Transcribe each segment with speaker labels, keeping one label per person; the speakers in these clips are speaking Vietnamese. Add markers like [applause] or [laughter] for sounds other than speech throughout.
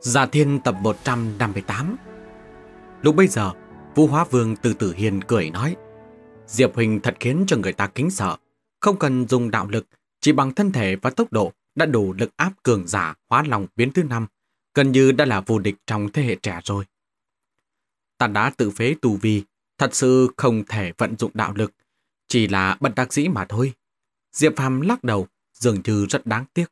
Speaker 1: Giả Thiên tập 158 Lúc bây giờ, Vũ Hóa Vương từ tử hiền cười nói Diệp Huỳnh thật khiến cho người ta kính sợ. Không cần dùng đạo lực, chỉ bằng thân thể và tốc độ đã đủ lực áp cường giả hóa lòng biến thứ năm, gần như đã là vô địch trong thế hệ trẻ rồi. Ta đã tự phế tù vi, thật sự không thể vận dụng đạo lực, chỉ là bất đắc dĩ mà thôi. Diệp Phàm lắc đầu, dường như rất đáng tiếc.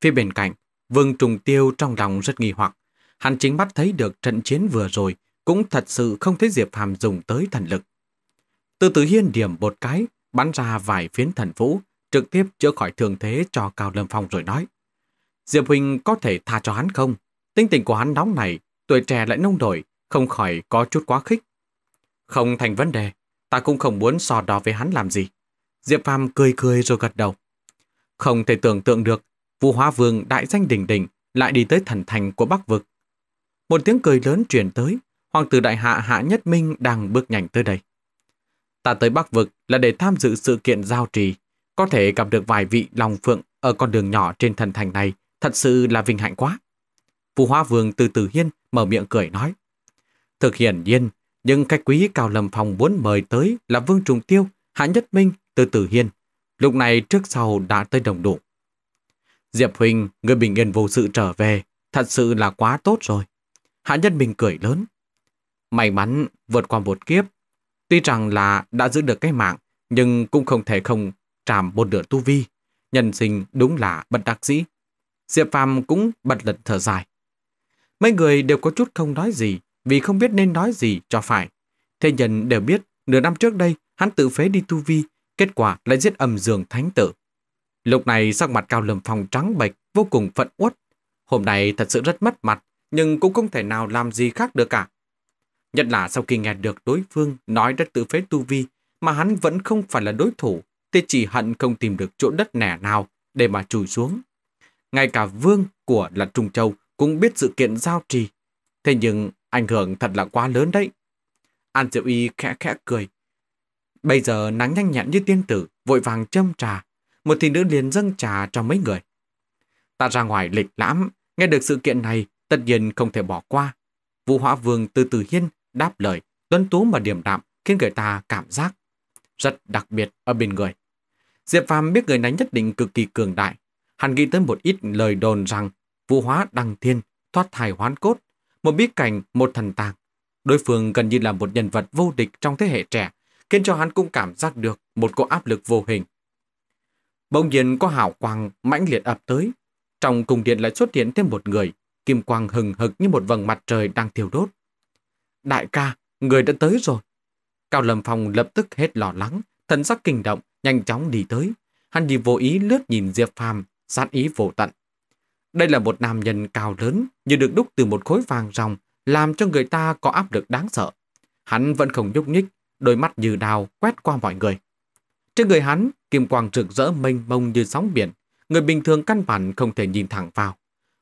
Speaker 1: Phía bên cạnh, Vương Trùng Tiêu trong lòng rất nghi hoặc. Hắn chính mắt thấy được trận chiến vừa rồi, cũng thật sự không thấy Diệp Phàm dùng tới thần lực. Từ Tử hiên điểm một cái, bắn ra vài phiến thần vũ, trực tiếp chữa khỏi thương thế cho Cao Lâm Phong rồi nói. Diệp Huynh có thể tha cho hắn không? Tinh tình của hắn nóng này, tuổi trẻ lại nông nổi, không khỏi có chút quá khích. Không thành vấn đề, ta cũng không muốn so đo với hắn làm gì. Diệp Phàm cười cười rồi gật đầu. Không thể tưởng tượng được Vũ Hóa Vương đại danh đỉnh đỉnh lại đi tới thần thành của Bắc Vực. Một tiếng cười lớn truyền tới, hoàng tử đại hạ Hạ Nhất Minh đang bước nhanh tới đây. Ta tới Bắc Vực là để tham dự sự kiện giao trì, có thể gặp được vài vị lòng phượng ở con đường nhỏ trên thần thành này, thật sự là vinh hạnh quá. Vũ Hóa Vương từ từ hiên mở miệng cười nói. Thực hiển nhiên, nhưng khách quý Cao Lâm Phong muốn mời tới là Vương Trùng Tiêu, Hạ Nhất Minh, Từ từ Hiên. Lúc này trước sau đã tới đồng đủ. Diệp Huynh, người bình yên vô sự trở về, thật sự là quá tốt rồi. Hạ nhân mình cười lớn. May mắn vượt qua một kiếp. Tuy rằng là đã giữ được cái mạng, nhưng cũng không thể không tràm một nửa tu vi. Nhân sinh đúng là bất đắc dĩ. Diệp Phàm cũng bật lật thở dài. Mấy người đều có chút không nói gì vì không biết nên nói gì cho phải. Thế nhân đều biết nửa năm trước đây hắn tự phế đi tu vi, kết quả lại giết âm dường thánh tử. Lúc này sắc mặt Cao Lâm Phong trắng bệch, vô cùng phận uất. Hôm nay thật sự rất mất mặt, nhưng cũng không thể nào làm gì khác được cả. Nhất là sau khi nghe được đối phương nói đất tự phế tu vi, mà hắn vẫn không phải là đối thủ, thì chỉ hận không tìm được chỗ đất nẻ nào để mà chùi xuống. Ngay cả vương của là Trung Châu cũng biết sự kiện giao trì. Thế nhưng ảnh hưởng thật là quá lớn đấy. An Diệu Y khẽ khẽ cười. Bây giờ nắng nhanh nhẹn như tiên tử, vội vàng châm trà, một thị nữ liền dâng trà cho mấy người. Ta ra ngoài lịch lãm, nghe được sự kiện này, tất nhiên không thể bỏ qua. Vũ Hóa Vương từ từ hiên, đáp lời, tuấn tú mà điềm đạm, khiến người ta cảm giác rất đặc biệt ở bên người. Diệp Phàm biết người này nhất định cực kỳ cường đại. Hắn ghi tới một ít lời đồn rằng Vũ Hóa Đăng Thiên thoát thai hoán cốt, một bí cảnh, một thần tàng. Đối phương gần như là một nhân vật vô địch trong thế hệ trẻ, khiến cho hắn cũng cảm giác được một cỗ áp lực vô hình Bỗng nhiên có hào quang mãnh liệt ập tới. Trong cung điện lại xuất hiện thêm một người, kim quang hừng hực như một vầng mặt trời đang thiêu đốt. Đại ca, người đã tới rồi. Cao Lâm Phong lập tức hết lo lắng, thần sắc kinh động, nhanh chóng đi tới. Hắn nhìn vô ý lướt nhìn Diệp Phàm, sát ý vô tận. Đây là một nam nhân cao lớn, như được đúc từ một khối vàng ròng, làm cho người ta có áp lực đáng sợ. Hắn vẫn không nhúc nhích, đôi mắt như đào quét qua mọi người. Trên người hắn, kim quang rực rỡ mênh mông như sóng biển, người bình thường căn bản không thể nhìn thẳng vào.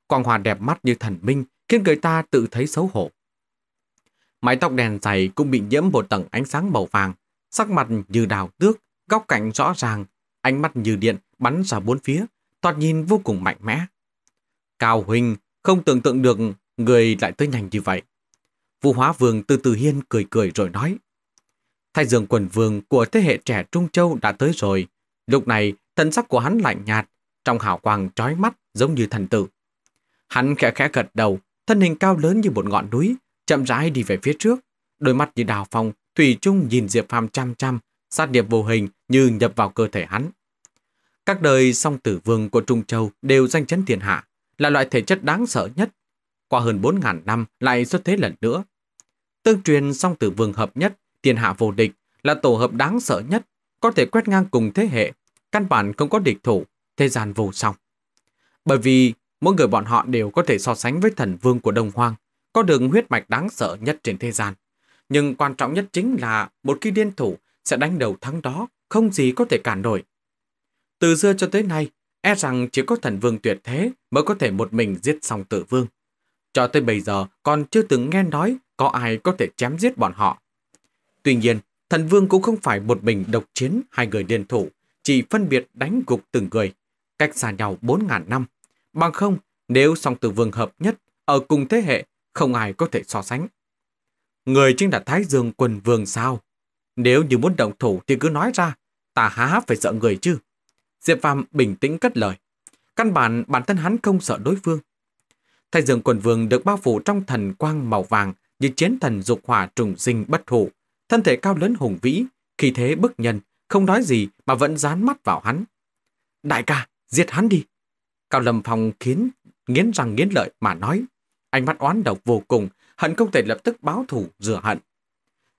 Speaker 1: Quang hòa đẹp mắt như thần minh, khiến người ta tự thấy xấu hổ. Mái tóc đèn dày cũng bị nhiễm một tầng ánh sáng màu vàng, sắc mặt như đào tước, góc cạnh rõ ràng, ánh mắt như điện bắn ra bốn phía, toạt nhìn vô cùng mạnh mẽ. Cao Huynh không tưởng tượng được người lại tới nhanh như vậy. Vũ Hóa Vương từ từ hiên cười cười rồi nói. Thái dương quần vương của thế hệ trẻ Trung Châu đã tới rồi. Lúc này, thân sắc của hắn lạnh nhạt, trong hào quang trói mắt giống như thần tử. Hắn khẽ khẽ gật đầu, thân hình cao lớn như một ngọn núi, chậm rãi đi về phía trước. Đôi mắt như đào phong, Thủy chung nhìn Diệp Phàm chăm chăm, sát điệp vô hình như nhập vào cơ thể hắn. Các đời song tử vương của Trung Châu đều danh chấn thiên hạ, là loại thể chất đáng sợ nhất. Qua hơn 4.000 năm lại xuất thế lần nữa. Tương truyền song tử vương hợp nhất Thiên hạ vô địch là tổ hợp đáng sợ nhất, có thể quét ngang cùng thế hệ, căn bản không có địch thủ, thế gian vô song. Bởi vì mỗi người bọn họ đều có thể so sánh với thần vương của Đông Hoang, có đường huyết mạch đáng sợ nhất trên thế gian. Nhưng quan trọng nhất chính là một khi điên thủ sẽ đánh đầu thắng đó, không gì có thể cản nổi. Từ xưa cho tới nay, e rằng chỉ có thần vương tuyệt thế mới có thể một mình giết xong tử vương. Cho tới bây giờ còn chưa từng nghe nói có ai có thể chém giết bọn họ. Tuy nhiên, thần vương cũng không phải một mình độc chiến hai người liên thủ, chỉ phân biệt đánh gục từng người, cách xa nhau 4.000 năm. Bằng không, nếu song tử vương hợp nhất ở cùng thế hệ, không ai có thể so sánh. Người chính là Thái Dương quần vương sao? Nếu như muốn động thủ thì cứ nói ra, ta há phải sợ người chứ. Diệp Phàm bình tĩnh cất lời. Căn bản bản thân hắn không sợ đối phương. Thái Dương quần vương được bao phủ trong thần quang màu vàng như chiến thần dục hỏa trùng sinh bất hủ, thân thể cao lớn hùng vĩ, khi thế bức nhân, không nói gì mà vẫn dán mắt vào hắn. Đại ca, giết hắn đi. Cao Lâm Phong khiến nghiến răng nghiến lợi mà nói. Ánh mắt oán độc vô cùng, hận không thể lập tức báo thủ rửa hận.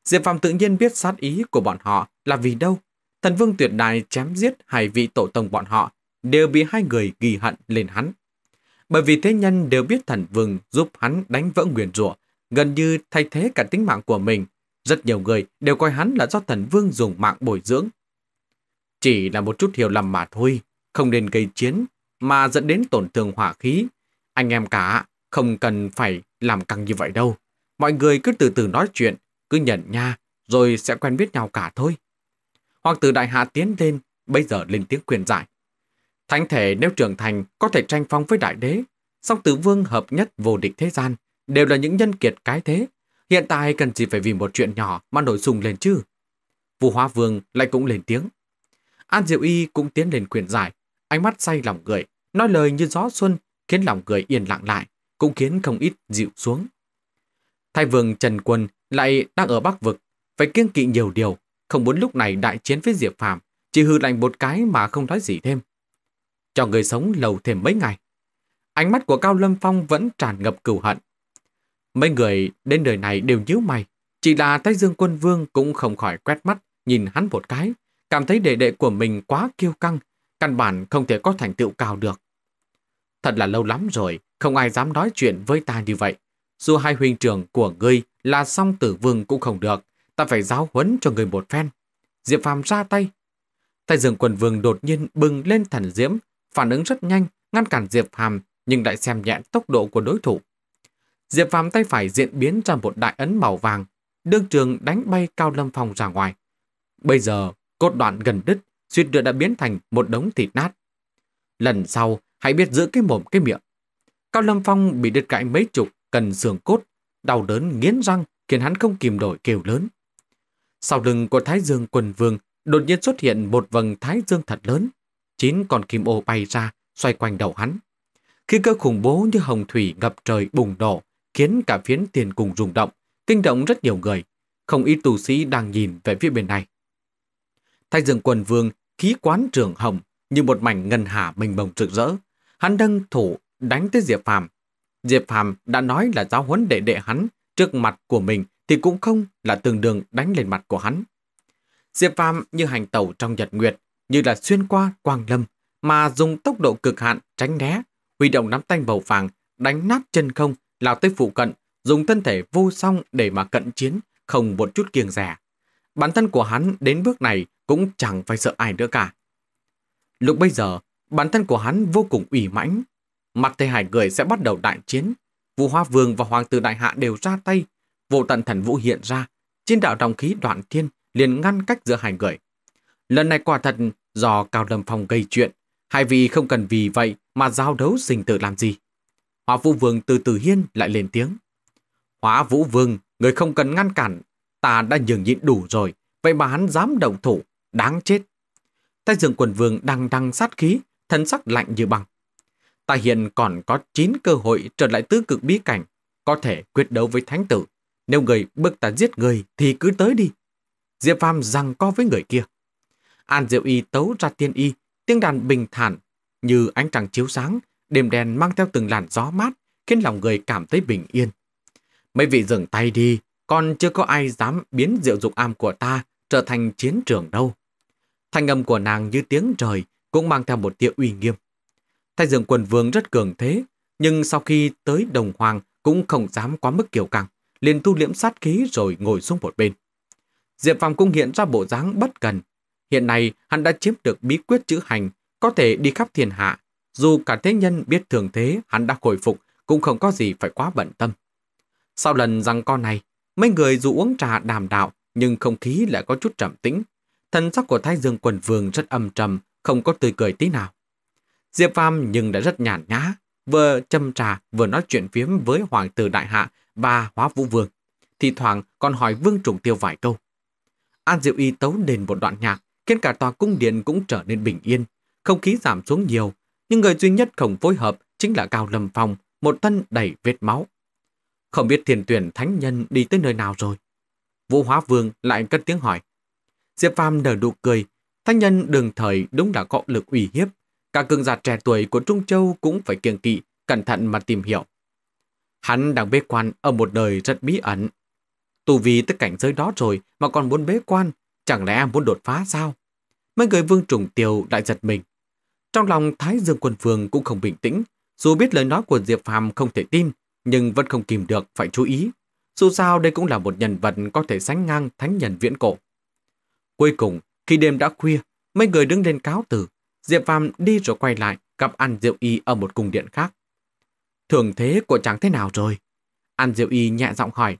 Speaker 1: Diệp Phàm tự nhiên biết sát ý của bọn họ là vì đâu. Thần Vương Tuyệt Đài chém giết hai vị tổ tông bọn họ, đều bị hai người ghi hận lên hắn. Bởi vì thế nhân đều biết thần vương giúp hắn đánh vỡ nguyền rủa, gần như thay thế cả tính mạng của mình rất nhiều người đều coi hắn là do thần vương dùng mạng bồi dưỡng. Chỉ là một chút hiểu lầm mà thôi, không nên gây chiến mà dẫn đến tổn thương hỏa khí. Anh em cả không cần phải làm căng như vậy đâu. Mọi người cứ từ từ nói chuyện, cứ nhận nha, rồi sẽ quen biết nhau cả thôi. Hoàng tử đại hạ tiến lên, bây giờ lên tiếng quyền giải. Thánh thể nếu trưởng thành có thể tranh phong với đại đế, song tử vương hợp nhất vô địch thế gian, đều là những nhân kiệt cái thế, Hiện tại cần gì phải vì một chuyện nhỏ mà nổi sùng lên chứ? Vũ Hóa Vương lại cũng lên tiếng. An Diệu Y cũng tiến lên quyền giải, ánh mắt say lòng người, nói lời như gió xuân, khiến lòng người yên lặng lại, cũng khiến không ít dịu xuống. Thái Vương Trần Quân lại đang ở Bắc Vực, phải kiêng kỵ nhiều điều, không muốn lúc này đại chiến với Diệp Phạm chỉ hư lạnh một cái mà không nói gì thêm. Cho người sống lâu thêm mấy ngày. Ánh mắt của Cao Lâm Phong vẫn tràn ngập cừu hận, Mấy người đến đời này đều nhíu mày, chỉ là Thái Dương Quân Vương cũng không khỏi quét mắt, nhìn hắn một cái, cảm thấy đệ đệ của mình quá kiêu căng, căn bản không thể có thành tựu cao được. Thật là lâu lắm rồi, không ai dám nói chuyện với ta như vậy. Dù hai huynh trưởng của ngươi là song tử vương cũng không được, ta phải giáo huấn cho người một phen. Diệp Phàm ra tay. Thái Dương Quân Vương đột nhiên bừng lên thần diễm, phản ứng rất nhanh, ngăn cản Diệp Phàm nhưng lại xem nhẹ tốc độ của đối thủ. Diệp Phạm tay phải diễn biến ra một đại ấn màu vàng, đương trường đánh bay Cao Lâm Phong ra ngoài. Bây giờ, cốt đoạn gần đứt, suyệt nữa đã biến thành một đống thịt nát. Lần sau, hãy biết giữ cái mồm cái miệng. Cao Lâm Phong bị đứt gãy mấy chục cần xương cốt, đau đớn nghiến răng khiến hắn không kìm nổi kêu lớn. Sau lưng của Thái Dương quần vương đột nhiên xuất hiện một vầng Thái Dương thật lớn. Chín con kim ô bay ra, xoay quanh đầu hắn. Khi cơ khủng bố như hồng thủy ngập trời bùng nổ, khiến cả phiến tiền cùng rung động, kinh động rất nhiều người. Không ít tù sĩ đang nhìn về phía bên này. Thay dương quần vương khí quán trường hồng như một mảnh ngân hà mênh bồng rực rỡ. Hắn đâng thủ đánh tới Diệp Phàm. Diệp Phàm đã nói là giáo huấn đệ đệ hắn trước mặt của mình thì cũng không là tương đương đánh lên mặt của hắn. Diệp Phàm như hành tàu trong nhật nguyệt, như là xuyên qua quang lâm, mà dùng tốc độ cực hạn tránh né, huy động nắm tay màu vàng đánh nát chân không lao tới phụ cận, dùng thân thể vô song để mà cận chiến, không một chút kiêng rẻ. Bản thân của hắn đến bước này cũng chẳng phải sợ ai nữa cả. Lúc bây giờ, bản thân của hắn vô cùng ủy mãnh. Mặt thầy hải người sẽ bắt đầu đại chiến. Vũ Hoa Vương và Hoàng tử Đại Hạ đều ra tay. Vô tận thần vũ hiện ra. Trên đạo đồng khí đoạn thiên liền ngăn cách giữa hải người. Lần này quả thật do Cao Lâm Phong gây chuyện. Hai vị không cần vì vậy mà giao đấu sinh tử làm gì. Hóa Vũ Vương từ từ hiên lại lên tiếng. Hóa Vũ Vương, người không cần ngăn cản, ta đã nhường nhịn đủ rồi, vậy mà hắn dám động thủ, đáng chết. Tay dương quần vương đang đăng sát khí, thân sắc lạnh như băng. Ta hiện còn có 9 cơ hội trở lại tứ cực bí cảnh, có thể quyết đấu với thánh tử. Nếu người bước ta giết người thì cứ tới đi. Diệp Phàm rằng co với người kia. An Diệu Y tấu ra tiên y, tiếng đàn bình thản như ánh trăng chiếu sáng, Đêm đen mang theo từng làn gió mát, khiến lòng người cảm thấy bình yên. Mấy vị dừng tay đi, còn chưa có ai dám biến rượu dục am của ta trở thành chiến trường đâu. Thanh âm của nàng như tiếng trời cũng mang theo một tia uy nghiêm. Thay dương quần vương rất cường thế, nhưng sau khi tới đồng hoàng cũng không dám quá mức kiều căng, liền thu liễm sát khí rồi ngồi xuống một bên. Diệp Phàm cũng hiện ra bộ dáng bất cần. Hiện nay hắn đã chiếm được bí quyết chữ hành, có thể đi khắp thiên hạ, dù cả thế nhân biết thường thế hắn đã hồi phục, cũng không có gì phải quá bận tâm. Sau lần răng con này, mấy người dù uống trà đàm đạo, nhưng không khí lại có chút trầm tĩnh. Thần sắc của Thái Dương quần vương rất âm trầm, không có tươi cười tí nào. Diệp Phàm nhưng đã rất nhàn nhã, vừa châm trà vừa nói chuyện phiếm với Hoàng tử Đại Hạ và Hóa Vũ Vương. Thì thoảng còn hỏi Vương Trùng Tiêu vài câu. An Diệu Y tấu nền một đoạn nhạc, khiến cả tòa cung điện cũng trở nên bình yên. Không khí giảm xuống nhiều, nhưng người duy nhất không phối hợp chính là Cao Lâm Phong, một thân đầy vết máu. Không biết thiền tuyển thánh nhân đi tới nơi nào rồi. Vũ Hóa Vương lại cất tiếng hỏi. Diệp Phàm nở nụ cười, thánh nhân đường thời đúng là có lực uy hiếp. Cả cường giả trẻ tuổi của Trung Châu cũng phải kiêng kỵ, cẩn thận mà tìm hiểu. Hắn đang bế quan ở một đời rất bí ẩn. Tù vì tới cảnh giới đó rồi mà còn muốn bế quan, chẳng lẽ muốn đột phá sao? Mấy người vương trùng tiêu đại giật mình. Trong lòng Thái Dương Quân Phương cũng không bình tĩnh, dù biết lời nói của Diệp Phàm không thể tin, nhưng vẫn không kìm được phải chú ý. Dù sao đây cũng là một nhân vật có thể sánh ngang thánh nhân viễn cổ. Cuối cùng, khi đêm đã khuya, mấy người đứng lên cáo từ. Diệp Phàm đi rồi quay lại, gặp An Diệu Y ở một cung điện khác. Thường thế của chẳng thế nào rồi? An Diệu Y nhẹ giọng hỏi.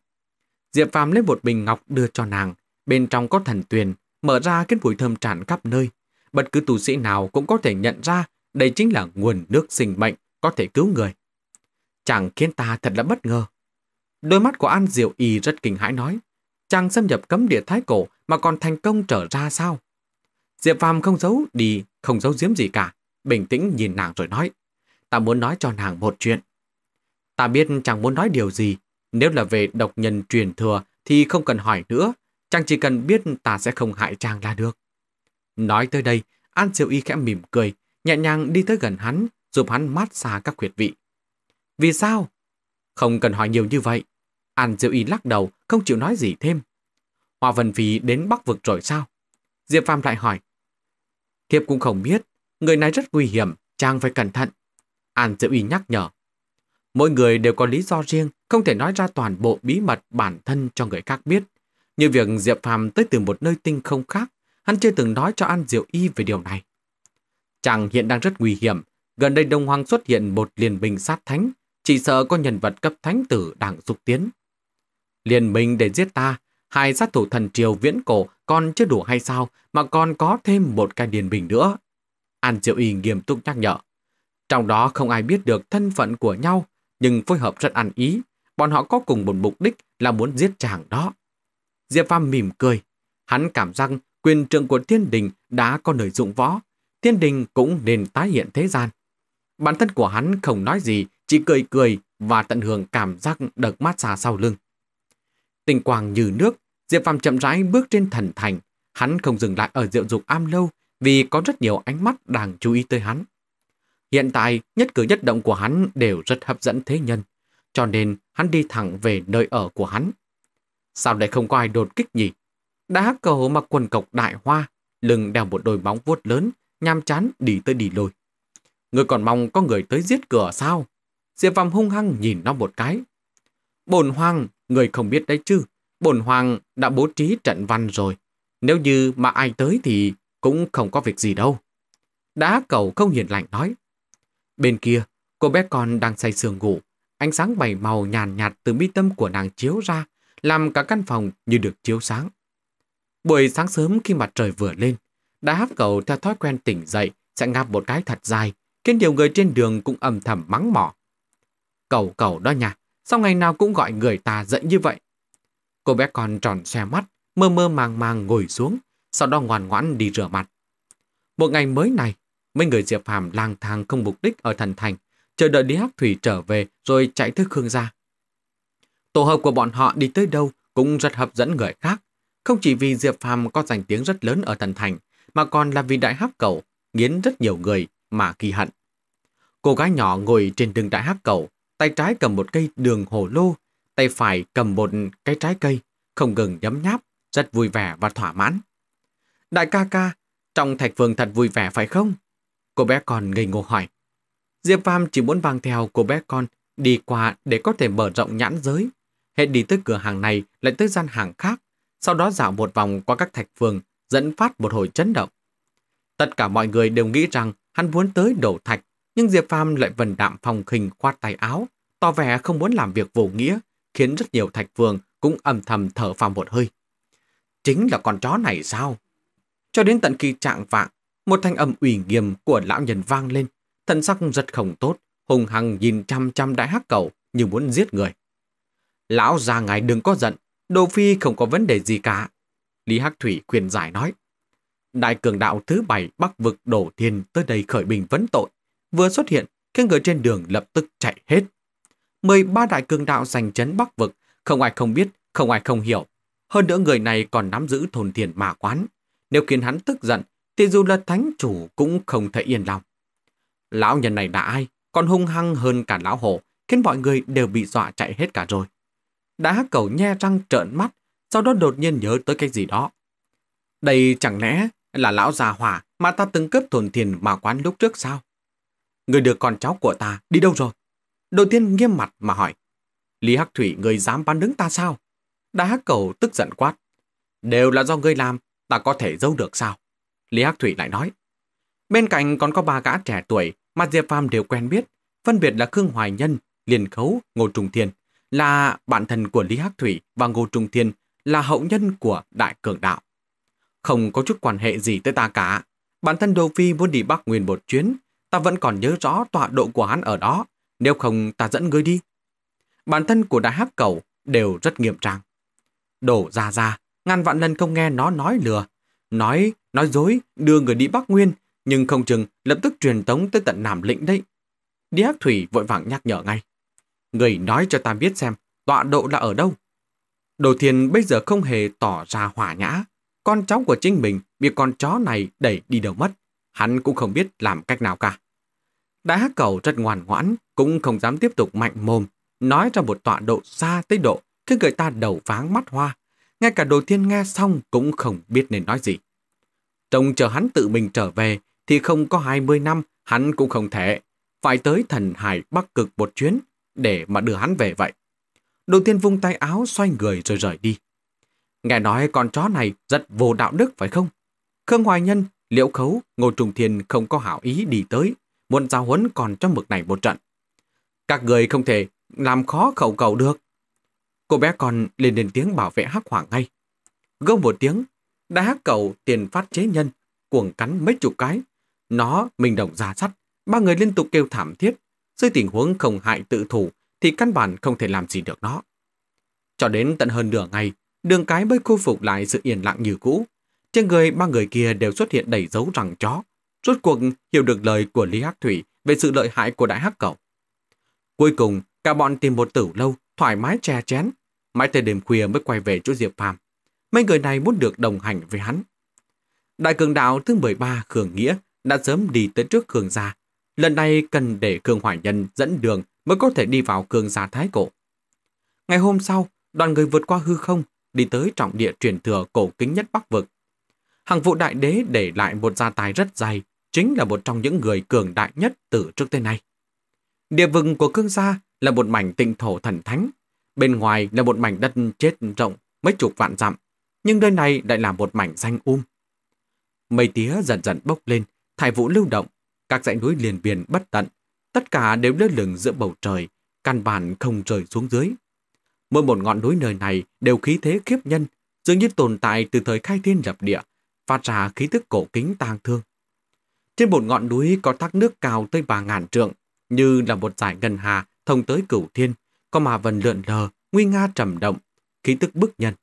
Speaker 1: Diệp Phàm lấy một bình ngọc đưa cho nàng, bên trong có thần tuyền, mở ra cái mùi thơm tràn khắp nơi, bất cứ tu sĩ nào cũng có thể nhận ra đây chính là nguồn nước sinh mệnh có thể cứu người. Chàng khiến ta thật là bất ngờ. Đôi mắt của An Diệu Y rất kinh hãi nói, chàng xâm nhập cấm địa thái cổ mà còn thành công trở ra sao? Diệp Phàm không giấu đi, không giấu giếm gì cả, bình tĩnh nhìn nàng rồi nói, ta muốn nói cho nàng một chuyện. Ta biết chàng muốn nói điều gì, nếu là về độc nhân truyền thừa thì không cần hỏi nữa, chàng chỉ cần biết ta sẽ không hại chàng là được. Nói tới đây, An Siêu Y khẽ mỉm cười, nhẹ nhàng đi tới gần hắn, giúp hắn mát xa các huyệt vị. Vì sao? Không cần hỏi nhiều như vậy. An Diệu Y lắc đầu, không chịu nói gì thêm. hòa Vân Phi đến Bắc Vực rồi sao? Diệp Phàm lại hỏi. Thiệp cũng không biết, người này rất nguy hiểm, chàng phải cẩn thận. An Diệu Y nhắc nhở. Mỗi người đều có lý do riêng, không thể nói ra toàn bộ bí mật bản thân cho người khác biết. Như việc Diệp Phàm tới từ một nơi tinh không khác, Hắn chưa từng nói cho An Diệu Y về điều này. Chàng hiện đang rất nguy hiểm. Gần đây Đông hoàng xuất hiện một liên minh sát thánh. Chỉ sợ có nhân vật cấp thánh tử đang dục tiến. Liên minh để giết ta, hai sát thủ thần triều viễn cổ còn chưa đủ hay sao mà còn có thêm một cái điền bình nữa. An Diệu Y nghiêm túc nhắc nhở. Trong đó không ai biết được thân phận của nhau, nhưng phối hợp rất ăn ý. Bọn họ có cùng một mục đích là muốn giết chàng đó. Diệp Phàm mỉm cười. Hắn cảm giác quyền trượng của thiên đình đã có nơi dụng võ, thiên đình cũng nên tái hiện thế gian. Bản thân của hắn không nói gì, chỉ cười cười và tận hưởng cảm giác đợt mát xa sau lưng. Tình quang như nước, Diệp Phàm chậm rãi bước trên thần thành. Hắn không dừng lại ở diệu dục am lâu vì có rất nhiều ánh mắt đang chú ý tới hắn. Hiện tại, nhất cử nhất động của hắn đều rất hấp dẫn thế nhân, cho nên hắn đi thẳng về nơi ở của hắn. Sao lại không có ai đột kích nhỉ? Đã cầu mặc quần cộc đại hoa, lưng đeo một đôi móng vuốt lớn, nham chán đi tới đi lôi. Người còn mong có người tới giết cửa sao? Diệp Phạm hung hăng nhìn nó một cái. Bồn hoàng, người không biết đấy chứ. Bồn hoàng đã bố trí trận văn rồi. Nếu như mà ai tới thì cũng không có việc gì đâu. Đá cầu không hiền lạnh nói. Bên kia, cô bé con đang say sương ngủ. Ánh sáng bảy màu nhàn nhạt từ bi tâm của nàng chiếu ra, làm cả căn phòng như được chiếu sáng. Buổi sáng sớm khi mặt trời vừa lên, đã háp cầu theo thói quen tỉnh dậy sẽ ngáp một cái thật dài, khiến nhiều người trên đường cũng âm thầm mắng mỏ. Cầu cầu đó nha, sao ngày nào cũng gọi người ta giận như vậy? Cô bé còn tròn xe mắt, mơ mơ màng màng ngồi xuống, sau đó ngoan ngoãn đi rửa mặt. Một ngày mới này, mấy người Diệp Hàm lang thang không mục đích ở thần thành, chờ đợi đi hắc thủy trở về rồi chạy thức Khương ra. Tổ hợp của bọn họ đi tới đâu cũng rất hấp dẫn người khác, không chỉ vì Diệp Phàm có danh tiếng rất lớn ở Thần Thành, mà còn là vì đại hắc cầu, nghiến rất nhiều người mà kỳ hận. Cô gái nhỏ ngồi trên đường đại hắc cầu, tay trái cầm một cây đường hồ lô, tay phải cầm một cái trái cây, không ngừng nhấm nháp, rất vui vẻ và thỏa mãn. Đại ca ca, trong thạch vườn thật vui vẻ phải không? Cô bé con ngây ngô hỏi. Diệp Phàm chỉ muốn vang theo cô bé con đi qua để có thể mở rộng nhãn giới. Hết đi tới cửa hàng này lại tới gian hàng khác, sau đó dạo một vòng qua các thạch phường, dẫn phát một hồi chấn động. Tất cả mọi người đều nghĩ rằng hắn muốn tới đổ thạch, nhưng Diệp Phàm lại vần đạm phòng khình khoát tay áo, tỏ vẻ không muốn làm việc vô nghĩa, khiến rất nhiều thạch phường cũng âm thầm thở phào một hơi. Chính là con chó này sao? Cho đến tận kỳ trạng vạng, một thanh âm ủy nghiêm của lão nhân vang lên, thân sắc rất không tốt, hùng hằng nhìn chăm chăm đại hắc cầu như muốn giết người. Lão già ngài đừng có giận, Đô Phi không có vấn đề gì cả. Lý Hắc Thủy quyền giải nói. Đại cường đạo thứ bảy bắc vực đổ thiên tới đây khởi bình vấn tội. Vừa xuất hiện, các người trên đường lập tức chạy hết. 13 đại cường đạo giành chấn bắc vực, không ai không biết, không ai không hiểu. Hơn nữa người này còn nắm giữ thồn thiền mà quán. Nếu khiến hắn tức giận, thì dù là thánh chủ cũng không thể yên lòng. Lão nhân này là ai? Còn hung hăng hơn cả lão hổ, khiến mọi người đều bị dọa chạy hết cả rồi. Đã cầu nhe răng trợn mắt, sau đó đột nhiên nhớ tới cái gì đó. Đây chẳng lẽ là lão già hỏa mà ta từng cấp thuần thiền mà quán lúc trước sao? Người được con cháu của ta đi đâu rồi? Đầu tiên nghiêm mặt mà hỏi. Lý Hắc Thủy người dám bán đứng ta sao? Đá Hắc Cầu tức giận quát. Đều là do ngươi làm, ta có thể giấu được sao? Lý Hắc Thủy lại nói. Bên cạnh còn có ba gã trẻ tuổi mà Diệp Phàm đều quen biết, phân biệt là Khương Hoài Nhân, Liền Khấu, Ngô Trùng thiền là bạn thân của Lý Hắc Thủy và Ngô Trung Thiên là hậu nhân của Đại Cường Đạo. Không có chút quan hệ gì tới ta cả. Bản thân Đô Phi muốn đi Bắc Nguyên một chuyến, ta vẫn còn nhớ rõ tọa độ của hắn ở đó, nếu không ta dẫn ngươi đi. Bản thân của Đại Hắc Cầu đều rất nghiêm trang. Đổ ra ra, ngàn vạn lần không nghe nó nói lừa, nói, nói dối, đưa người đi Bắc Nguyên, nhưng không chừng lập tức truyền tống tới tận Nam Lĩnh đấy. Lý Hắc Thủy vội vàng nhắc nhở ngay người nói cho ta biết xem tọa độ là ở đâu. Đồ thiền bây giờ không hề tỏ ra hỏa nhã. Con cháu của chính mình bị con chó này đẩy đi đâu mất. Hắn cũng không biết làm cách nào cả. Đại hắc cầu rất ngoan ngoãn, cũng không dám tiếp tục mạnh mồm, nói ra một tọa độ xa tới độ khiến người ta đầu váng mắt hoa. Ngay cả đồ thiên nghe xong cũng không biết nên nói gì. Trông chờ hắn tự mình trở về thì không có 20 năm hắn cũng không thể. Phải tới thần hải bắc cực một chuyến để mà đưa hắn về vậy. Đồn thiên vung tay áo xoay người rồi rời đi. Nghe nói con chó này rất vô đạo đức phải không? Khương Hoài Nhân, Liễu Khấu, Ngô Trùng Thiên không có hảo ý đi tới, muốn giao huấn còn trong mực này một trận. Các người không thể làm khó khẩu cầu được. Cô bé còn lên lên tiếng bảo vệ hắc hoàng ngay. Gâu một tiếng, đã hắc cầu tiền phát chế nhân, cuồng cắn mấy chục cái. Nó, mình động ra sắt, ba người liên tục kêu thảm thiết, dưới tình huống không hại tự thủ thì căn bản không thể làm gì được nó. Cho đến tận hơn nửa ngày, đường cái mới khôi phục lại sự yên lặng như cũ. Trên người ba người kia đều xuất hiện đầy dấu rằng chó. Rốt cuộc hiểu được lời của Lý Hắc Thủy về sự lợi hại của Đại Hắc Cầu. Cuối cùng, cả bọn tìm một tử lâu, thoải mái chè chén. Mãi tới đêm khuya mới quay về chỗ Diệp Phàm. Mấy người này muốn được đồng hành với hắn. Đại cường đạo thứ 13 Khương Nghĩa đã sớm đi tới trước Khương gia Lần này cần để Khương Hoài Nhân dẫn đường mới có thể đi vào Khương gia Thái Cổ. Ngày hôm sau, đoàn người vượt qua hư không, đi tới trọng địa truyền thừa cổ kính nhất Bắc Vực. Hàng vụ đại đế để lại một gia tài rất dày, chính là một trong những người cường đại nhất từ trước tới nay. Địa vực của Khương gia là một mảnh tịnh thổ thần thánh, bên ngoài là một mảnh đất chết rộng mấy chục vạn dặm, nhưng nơi này lại là một mảnh danh um. Mây tía dần dần bốc lên, thải vũ lưu động, các dãy núi liền biển bất tận, tất cả đều lơ lửng giữa bầu trời, căn bản không rời xuống dưới. Mỗi một ngọn núi nơi này đều khí thế khiếp nhân, dường như tồn tại từ thời khai thiên lập địa, phát ra khí tức cổ kính tang thương. Trên một ngọn núi có thác nước cao tới ba ngàn trượng, như là một dải ngân hà thông tới cửu thiên, có mà vần lượn lờ, nguy nga trầm động, khí tức bức nhân.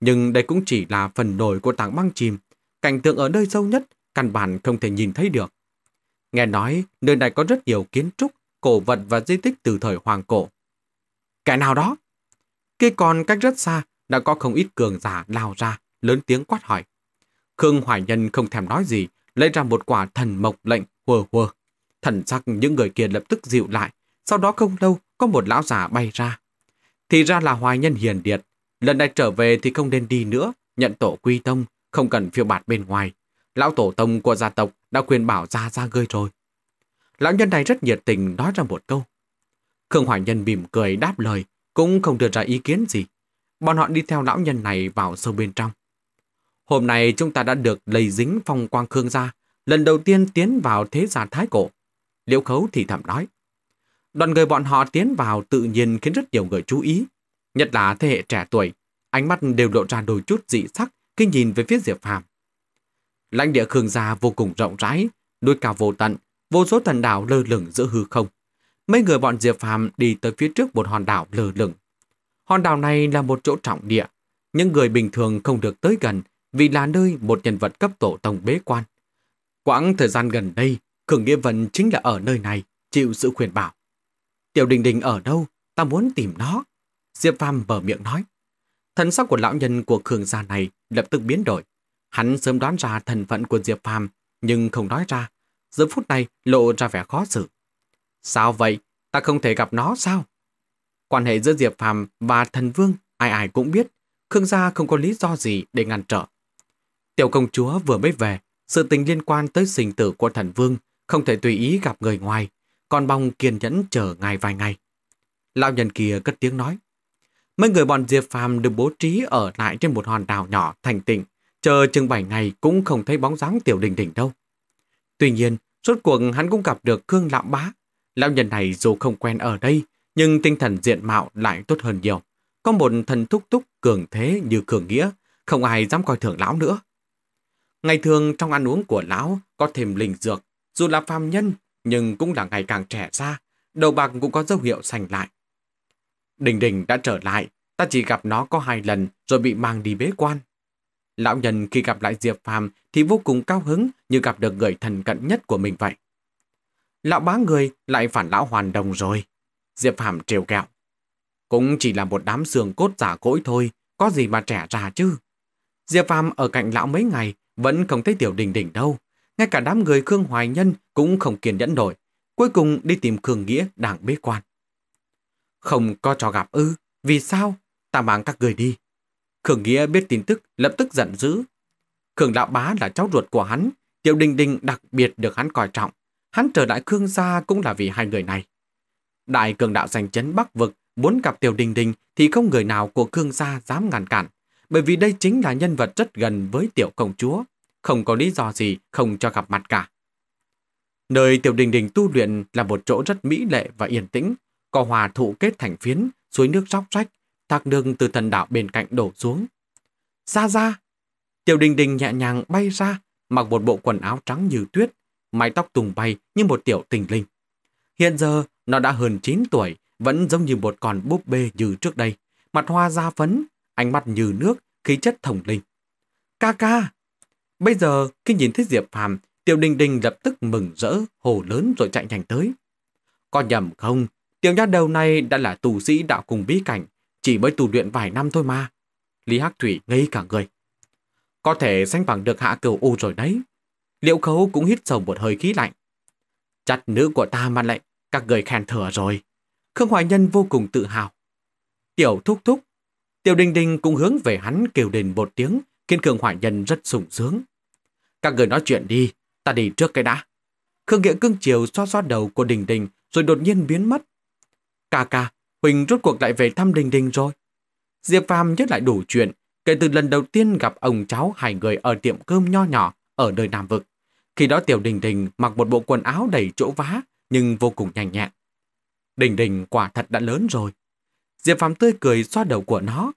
Speaker 1: Nhưng đây cũng chỉ là phần nổi của tảng băng chìm, cảnh tượng ở nơi sâu nhất, căn bản không thể nhìn thấy được. Nghe nói nơi này có rất nhiều kiến trúc, cổ vật và di tích từ thời Hoàng Cổ. Kẻ nào đó? Kia còn cách rất xa, đã có không ít cường giả lao ra, lớn tiếng quát hỏi. Khương Hoài Nhân không thèm nói gì, lấy ra một quả thần mộc lệnh hùa hùa. Thần sắc những người kia lập tức dịu lại, sau đó không lâu có một lão giả bay ra. Thì ra là Hoài Nhân hiền điệt, lần này trở về thì không nên đi nữa, nhận tổ quy tông, không cần phiêu bạt bên ngoài, Lão tổ tông của gia tộc đã khuyên bảo ra ra ngươi rồi. Lão nhân này rất nhiệt tình nói ra một câu. Khương Hoài Nhân mỉm cười đáp lời, cũng không đưa ra ý kiến gì. Bọn họ đi theo lão nhân này vào sâu bên trong. Hôm nay chúng ta đã được lây dính phong quang Khương gia, lần đầu tiên tiến vào thế gia thái cổ. Liễu khấu thì thầm nói. Đoàn người bọn họ tiến vào tự nhiên khiến rất nhiều người chú ý, nhất là thế hệ trẻ tuổi. Ánh mắt đều lộ ra đôi chút dị sắc khi nhìn về phía Diệp Phàm Lãnh địa Khương gia vô cùng rộng rãi, núi cao vô tận, vô số thần đảo lơ lửng giữa hư không. Mấy người bọn Diệp Phàm đi tới phía trước một hòn đảo lơ lửng. Hòn đảo này là một chỗ trọng địa, những người bình thường không được tới gần vì là nơi một nhân vật cấp tổ tông bế quan. Quãng thời gian gần đây, Khương Nghĩa Vân chính là ở nơi này, chịu sự khuyên bảo. Tiểu Đình Đình ở đâu? Ta muốn tìm nó. Diệp Phàm mở miệng nói. Thần sắc của lão nhân của Khương gia này lập tức biến đổi. Hắn sớm đoán ra thần phận của Diệp Phàm nhưng không nói ra. Giữa phút này lộ ra vẻ khó xử. Sao vậy? Ta không thể gặp nó sao? Quan hệ giữa Diệp Phàm và thần vương ai ai cũng biết. Khương gia không có lý do gì để ngăn trở. Tiểu công chúa vừa mới về, sự tình liên quan tới sinh tử của thần vương không thể tùy ý gặp người ngoài, còn bong kiên nhẫn chờ ngày vài ngày. Lão nhân kia cất tiếng nói, mấy người bọn Diệp Phàm được bố trí ở lại trên một hòn đảo nhỏ thành tỉnh chờ chừng 7 ngày cũng không thấy bóng dáng tiểu đình đình đâu. Tuy nhiên, suốt cuộc hắn cũng gặp được Khương Lão Bá. Lão nhân này dù không quen ở đây, nhưng tinh thần diện mạo lại tốt hơn nhiều. Có một thần thúc túc cường thế như cường nghĩa, không ai dám coi thường lão nữa. Ngày thường trong ăn uống của lão có thêm linh dược, dù là phàm nhân nhưng cũng là ngày càng trẻ ra, đầu bạc cũng có dấu hiệu sành lại. Đình Đình đã trở lại, ta chỉ gặp nó có hai lần rồi bị mang đi bế quan. Lão nhân khi gặp lại Diệp Phàm thì vô cùng cao hứng như gặp được người thần cận nhất của mình vậy. Lão bá người lại phản lão hoàn đồng rồi. Diệp Phàm trêu kẹo. Cũng chỉ là một đám xương cốt giả cỗi thôi, có gì mà trẻ ra chứ. Diệp Phàm ở cạnh lão mấy ngày vẫn không thấy tiểu đình đỉnh đâu. Ngay cả đám người Khương Hoài Nhân cũng không kiên nhẫn nổi. Cuối cùng đi tìm Khương Nghĩa đang bế quan. Không có cho gặp ư, vì sao? Ta mang các người đi. Khương Nghĩa biết tin tức, lập tức giận dữ. Khương Lão Bá là cháu ruột của hắn, Tiểu Đình Đình đặc biệt được hắn coi trọng. Hắn trở lại Khương gia cũng là vì hai người này. Đại cường đạo giành chấn Bắc Vực muốn gặp Tiểu Đình Đình thì không người nào của Khương gia dám ngăn cản, bởi vì đây chính là nhân vật rất gần với Tiểu Công Chúa, không có lý do gì không cho gặp mặt cả. Nơi Tiểu Đình Đình tu luyện là một chỗ rất mỹ lệ và yên tĩnh, có hòa thụ kết thành phiến, suối nước róc rách, thác nước từ thần đạo bên cạnh đổ xuống. Ra ra! Tiểu đình đình nhẹ nhàng bay ra, mặc một bộ quần áo trắng như tuyết, mái tóc tùng bay như một tiểu tình linh. Hiện giờ, nó đã hơn 9 tuổi, vẫn giống như một con búp bê như trước đây, mặt hoa da phấn, ánh mắt như nước, khí chất thổng linh. Ca ca! Bây giờ, khi nhìn thấy Diệp Phàm, Tiểu Đình Đình lập tức mừng rỡ, hồ lớn rồi chạy nhanh tới. Có nhầm không, tiểu nha đầu này đã là tù sĩ đạo cùng bí cảnh, chỉ mới tu luyện vài năm thôi mà. Lý Hắc Thủy ngây cả người. Có thể danh bằng được hạ cửu u rồi đấy. Liệu khấu cũng hít sầu một hơi khí lạnh. Chặt nữ của ta mà lại, các người khen thừa rồi. Khương Hoài Nhân vô cùng tự hào. Tiểu thúc thúc, Tiểu Đình Đình cũng hướng về hắn kêu đền một tiếng, khiến Khương Hoài Nhân rất sùng sướng. Các người nói chuyện đi, ta đi trước cái đã. Khương Nghĩa Cương Triều xoa xoa đầu của Đình Đình rồi đột nhiên biến mất. Cà cà, Huỳnh rút cuộc lại về thăm Đình Đình rồi. Diệp Phàm nhớ lại đủ chuyện, kể từ lần đầu tiên gặp ông cháu hai người ở tiệm cơm nho nhỏ ở nơi Nam Vực. Khi đó Tiểu Đình Đình mặc một bộ quần áo đầy chỗ vá, nhưng vô cùng nhanh nhẹn. Đình Đình quả thật đã lớn rồi. Diệp Phàm tươi cười xoa đầu của nó.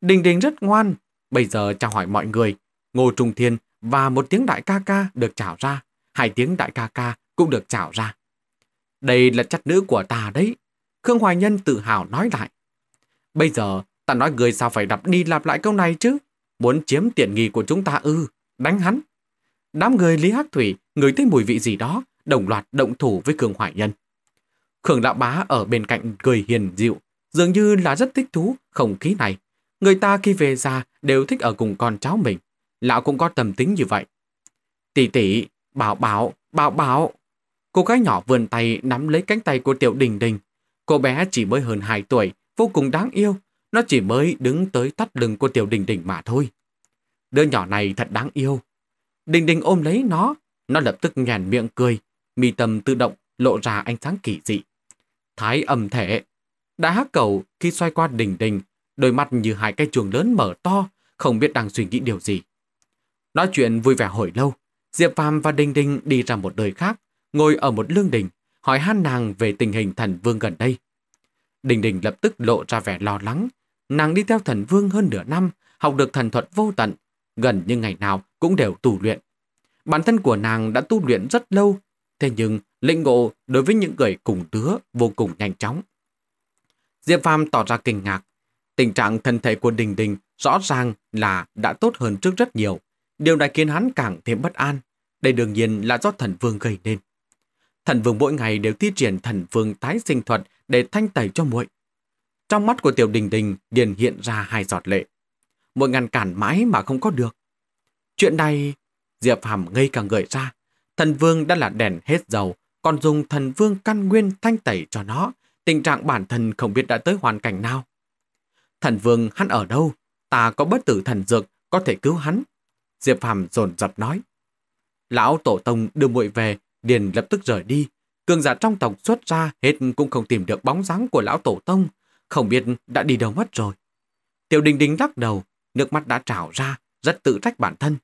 Speaker 1: Đình Đình rất ngoan, bây giờ chào hỏi mọi người. Ngô Trung Thiên và một tiếng đại ca ca được chào ra, hai tiếng đại ca ca cũng được chào ra. Đây là chất nữ của ta đấy. Khương Hoài Nhân tự hào nói lại. Bây giờ, ta nói người sao phải đập đi lặp lại câu này chứ? Muốn chiếm tiện nghi của chúng ta ư, đánh hắn. Đám người Lý Hắc Thủy người thấy mùi vị gì đó, đồng loạt động thủ với Khương Hoài Nhân. Khương Đạo Bá ở bên cạnh cười hiền dịu, dường như là rất thích thú không khí này. Người ta khi về già đều thích ở cùng con cháu mình. Lão cũng có tầm tính như vậy. Tỷ tỷ, bảo bảo, bảo bảo. Cô gái nhỏ vườn tay nắm lấy cánh tay của tiểu đình đình, Cô bé chỉ mới hơn 2 tuổi, vô cùng đáng yêu. Nó chỉ mới đứng tới tắt lưng của Tiểu Đình Đình mà thôi. Đứa nhỏ này thật đáng yêu. Đình Đình ôm lấy nó, nó lập tức nhàn miệng cười, mi tâm tự động lộ ra ánh sáng kỳ dị. Thái âm thể. Đá cầu khi xoay qua Đình Đình, đôi mắt như hai cái chuồng lớn mở to, không biết đang suy nghĩ điều gì. Nói chuyện vui vẻ hồi lâu, Diệp Phàm và đình đình đi ra một đời khác, ngồi ở một lương đình hỏi han nàng về tình hình thần vương gần đây. Đình đình lập tức lộ ra vẻ lo lắng. Nàng đi theo thần vương hơn nửa năm, học được thần thuật vô tận, gần như ngày nào cũng đều tu luyện. Bản thân của nàng đã tu luyện rất lâu, thế nhưng lĩnh ngộ đối với những người cùng đứa vô cùng nhanh chóng. Diệp Phàm tỏ ra kinh ngạc. Tình trạng thân thể của Đình Đình rõ ràng là đã tốt hơn trước rất nhiều. Điều này khiến hắn càng thêm bất an. Đây đương nhiên là do thần vương gây nên. Thần vương mỗi ngày đều thi triển thần vương tái sinh thuật để thanh tẩy cho muội. Trong mắt của tiểu đình đình điền hiện ra hai giọt lệ. Muội ngăn cản mãi mà không có được. Chuyện này, Diệp Hàm ngây càng gợi ra. Thần vương đã là đèn hết dầu, còn dùng thần vương căn nguyên thanh tẩy cho nó. Tình trạng bản thân không biết đã tới hoàn cảnh nào. Thần vương hắn ở đâu? Ta có bất tử thần dược, có thể cứu hắn. Diệp Hàm dồn dập nói. Lão Tổ Tông đưa muội về liền lập tức rời đi. Cường giả trong tộc xuất ra hết cũng không tìm được bóng dáng của lão tổ tông, không biết đã đi đâu mất rồi. Tiểu đình đình lắc đầu, nước mắt đã trào ra, rất tự trách bản thân.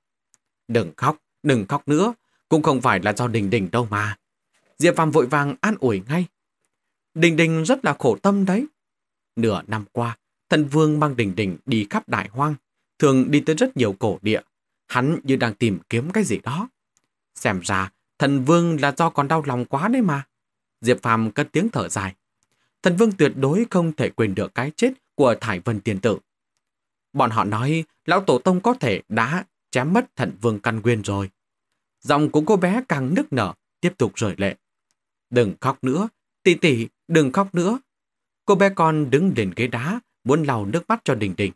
Speaker 1: Đừng khóc, đừng khóc nữa, cũng không phải là do đình đình đâu mà. Diệp Phạm vội vàng an ủi ngay. Đình đình rất là khổ tâm đấy. Nửa năm qua, thần vương mang đình đình đi khắp đại hoang, thường đi tới rất nhiều cổ địa. Hắn như đang tìm kiếm cái gì đó. Xem ra, Thần vương là do còn đau lòng quá đấy mà. Diệp Phàm cất tiếng thở dài. Thần vương tuyệt đối không thể quên được cái chết của Thải Vân Tiên Tử. Bọn họ nói lão tổ tông có thể đã chém mất thần vương căn nguyên rồi. Giọng của cô bé càng nức nở, tiếp tục rời lệ. Đừng khóc nữa, tỷ tỷ, đừng khóc nữa. Cô bé con đứng lên ghế đá, muốn lau nước mắt cho Đình Đình.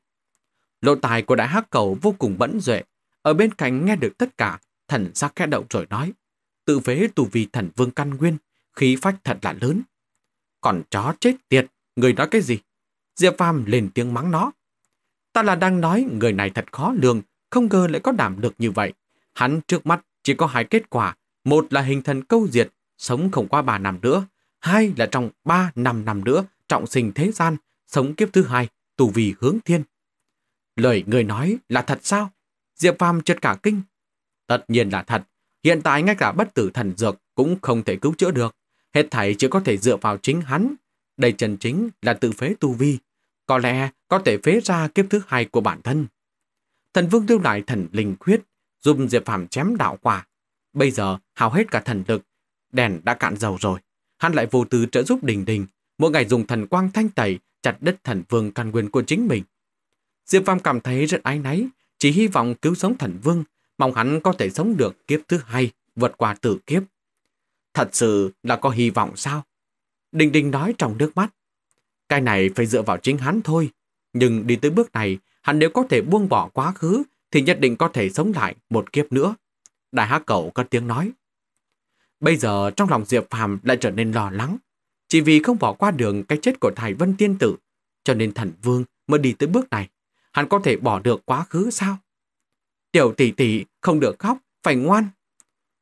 Speaker 1: Lộ tài của đại hắc cầu vô cùng bẫn duệ, ở bên cạnh nghe được tất cả, thần sắc khẽ động rồi nói tự phế tù vì thần vương căn nguyên, khí phách thật là lớn. Còn chó chết tiệt, người nói cái gì? Diệp Phàm lên tiếng mắng nó. Ta là đang nói người này thật khó lường, không ngờ lại có đảm được như vậy. Hắn trước mắt chỉ có hai kết quả, một là hình thần câu diệt, sống không qua ba năm nữa, hai là trong ba năm năm nữa trọng sinh thế gian, sống kiếp thứ hai, tù vì hướng thiên. Lời người nói là thật sao? Diệp Phàm chợt cả kinh. Tất nhiên là thật, Hiện tại ngay cả bất tử thần dược cũng không thể cứu chữa được. Hết thảy chỉ có thể dựa vào chính hắn. Đây chân chính là tự phế tu vi. Có lẽ có thể phế ra kiếp thứ hai của bản thân. Thần vương lưu lại thần linh khuyết, dùng Diệp Phàm chém đạo quả. Bây giờ hào hết cả thần lực, đèn đã cạn dầu rồi. Hắn lại vô tư trợ giúp đình đình, mỗi ngày dùng thần quang thanh tẩy chặt đứt thần vương căn nguyên của chính mình. Diệp Phàm cảm thấy rất ái náy, chỉ hy vọng cứu sống thần vương mong hắn có thể sống được kiếp thứ hai, vượt qua tử kiếp. Thật sự là có hy vọng sao? Đình Đình nói trong nước mắt. Cái này phải dựa vào chính hắn thôi. Nhưng đi tới bước này, hắn nếu có thể buông bỏ quá khứ, thì nhất định có thể sống lại một kiếp nữa. Đại há cậu có tiếng nói. Bây giờ trong lòng Diệp Phàm lại trở nên lo lắng. Chỉ vì không bỏ qua đường cái chết của Thải Vân Tiên Tử, cho nên thần vương mới đi tới bước này. Hắn có thể bỏ được quá khứ sao? Tiểu tỷ tỷ không được khóc, phải ngoan.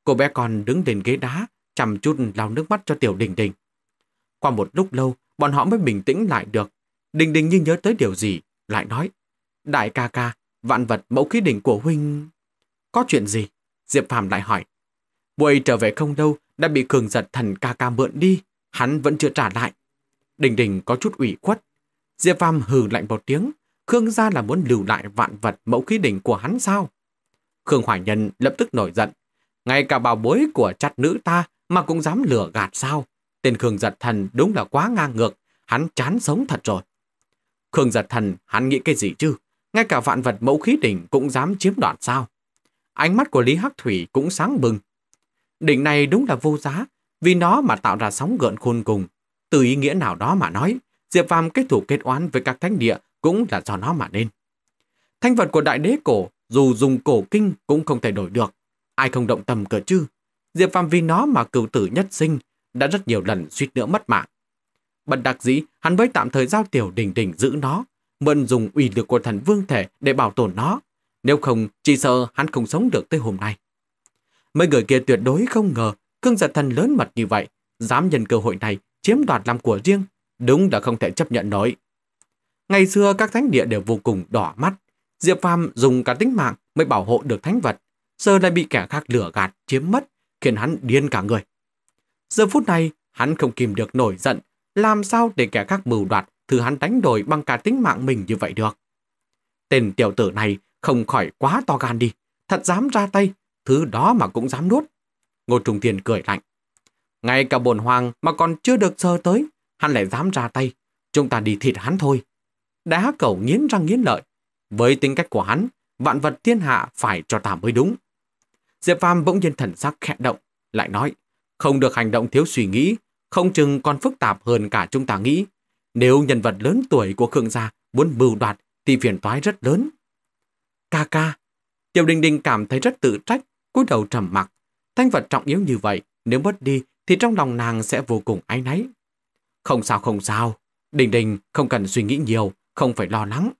Speaker 1: Cô bé còn đứng đến ghế đá, chằm chút lau nước mắt cho Tiểu Đình Đình. Qua một lúc lâu, bọn họ mới bình tĩnh lại được. Đình Đình như nhớ tới điều gì, lại nói. Đại ca ca, vạn vật mẫu khí đỉnh của huynh... Có chuyện gì? Diệp Phạm lại hỏi. Buổi trở về không đâu, đã bị cường giật thần ca ca mượn đi, hắn vẫn chưa trả lại. Đình Đình có chút ủy khuất. Diệp Phạm hừ lạnh một tiếng, Khương gia là muốn lưu lại vạn vật mẫu khí đỉnh của hắn sao? Khương Hoài Nhân lập tức nổi giận. Ngay cả bảo bối của chặt nữ ta mà cũng dám lừa gạt sao. Tên Khương Giật Thần đúng là quá ngang ngược, hắn chán sống thật rồi. Khương Giật Thần hắn nghĩ cái gì chứ? Ngay cả vạn vật mẫu khí đỉnh cũng dám chiếm đoạt sao? Ánh mắt của Lý Hắc Thủy cũng sáng bừng. Đỉnh này đúng là vô giá, vì nó mà tạo ra sóng gợn khôn cùng. Từ ý nghĩa nào đó mà nói, Diệp Phàm kết thủ kết oán với các thánh địa cũng là do nó mà nên. Thanh vật của đại đế cổ dù dùng cổ kinh cũng không thể đổi được. Ai không động tâm cờ chứ? Diệp Phàm vì nó mà cửu tử nhất sinh, đã rất nhiều lần suýt nữa mất mạng. Bận đặc dĩ, hắn mới tạm thời giao tiểu đình đình giữ nó, mượn dùng ủy lực của thần vương thể để bảo tồn nó. Nếu không, chỉ sợ hắn không sống được tới hôm nay. Mấy người kia tuyệt đối không ngờ cương giật thần lớn mật như vậy, dám nhân cơ hội này chiếm đoạt làm của riêng, đúng là không thể chấp nhận nổi. Ngày xưa các thánh địa đều vô cùng đỏ mắt, Diệp Phàm dùng cả tính mạng mới bảo hộ được thánh vật, giờ lại bị kẻ khác lửa gạt chiếm mất, khiến hắn điên cả người. Giờ phút này, hắn không kìm được nổi giận, làm sao để kẻ khác mưu đoạt thứ hắn đánh đổi bằng cả tính mạng mình như vậy được. Tên tiểu tử này không khỏi quá to gan đi, thật dám ra tay, thứ đó mà cũng dám nuốt. Ngô Trung Thiên cười lạnh. Ngay cả bồn hoàng mà còn chưa được sơ tới, hắn lại dám ra tay. Chúng ta đi thịt hắn thôi. Đá cầu nghiến răng nghiến lợi, với tính cách của hắn, vạn vật thiên hạ phải cho ta mới đúng. Diệp Phàm bỗng nhiên thần sắc khẽ động, lại nói, không được hành động thiếu suy nghĩ, không chừng còn phức tạp hơn cả chúng ta nghĩ. Nếu nhân vật lớn tuổi của Khương gia muốn mưu đoạt thì phiền toái rất lớn. Ca ca, Tiêu Đình Đình cảm thấy rất tự trách, cúi đầu trầm mặc. Thanh vật trọng yếu như vậy, nếu mất đi thì trong lòng nàng sẽ vô cùng áy náy. Không sao không sao, Đình Đình không cần suy nghĩ nhiều, không phải lo lắng.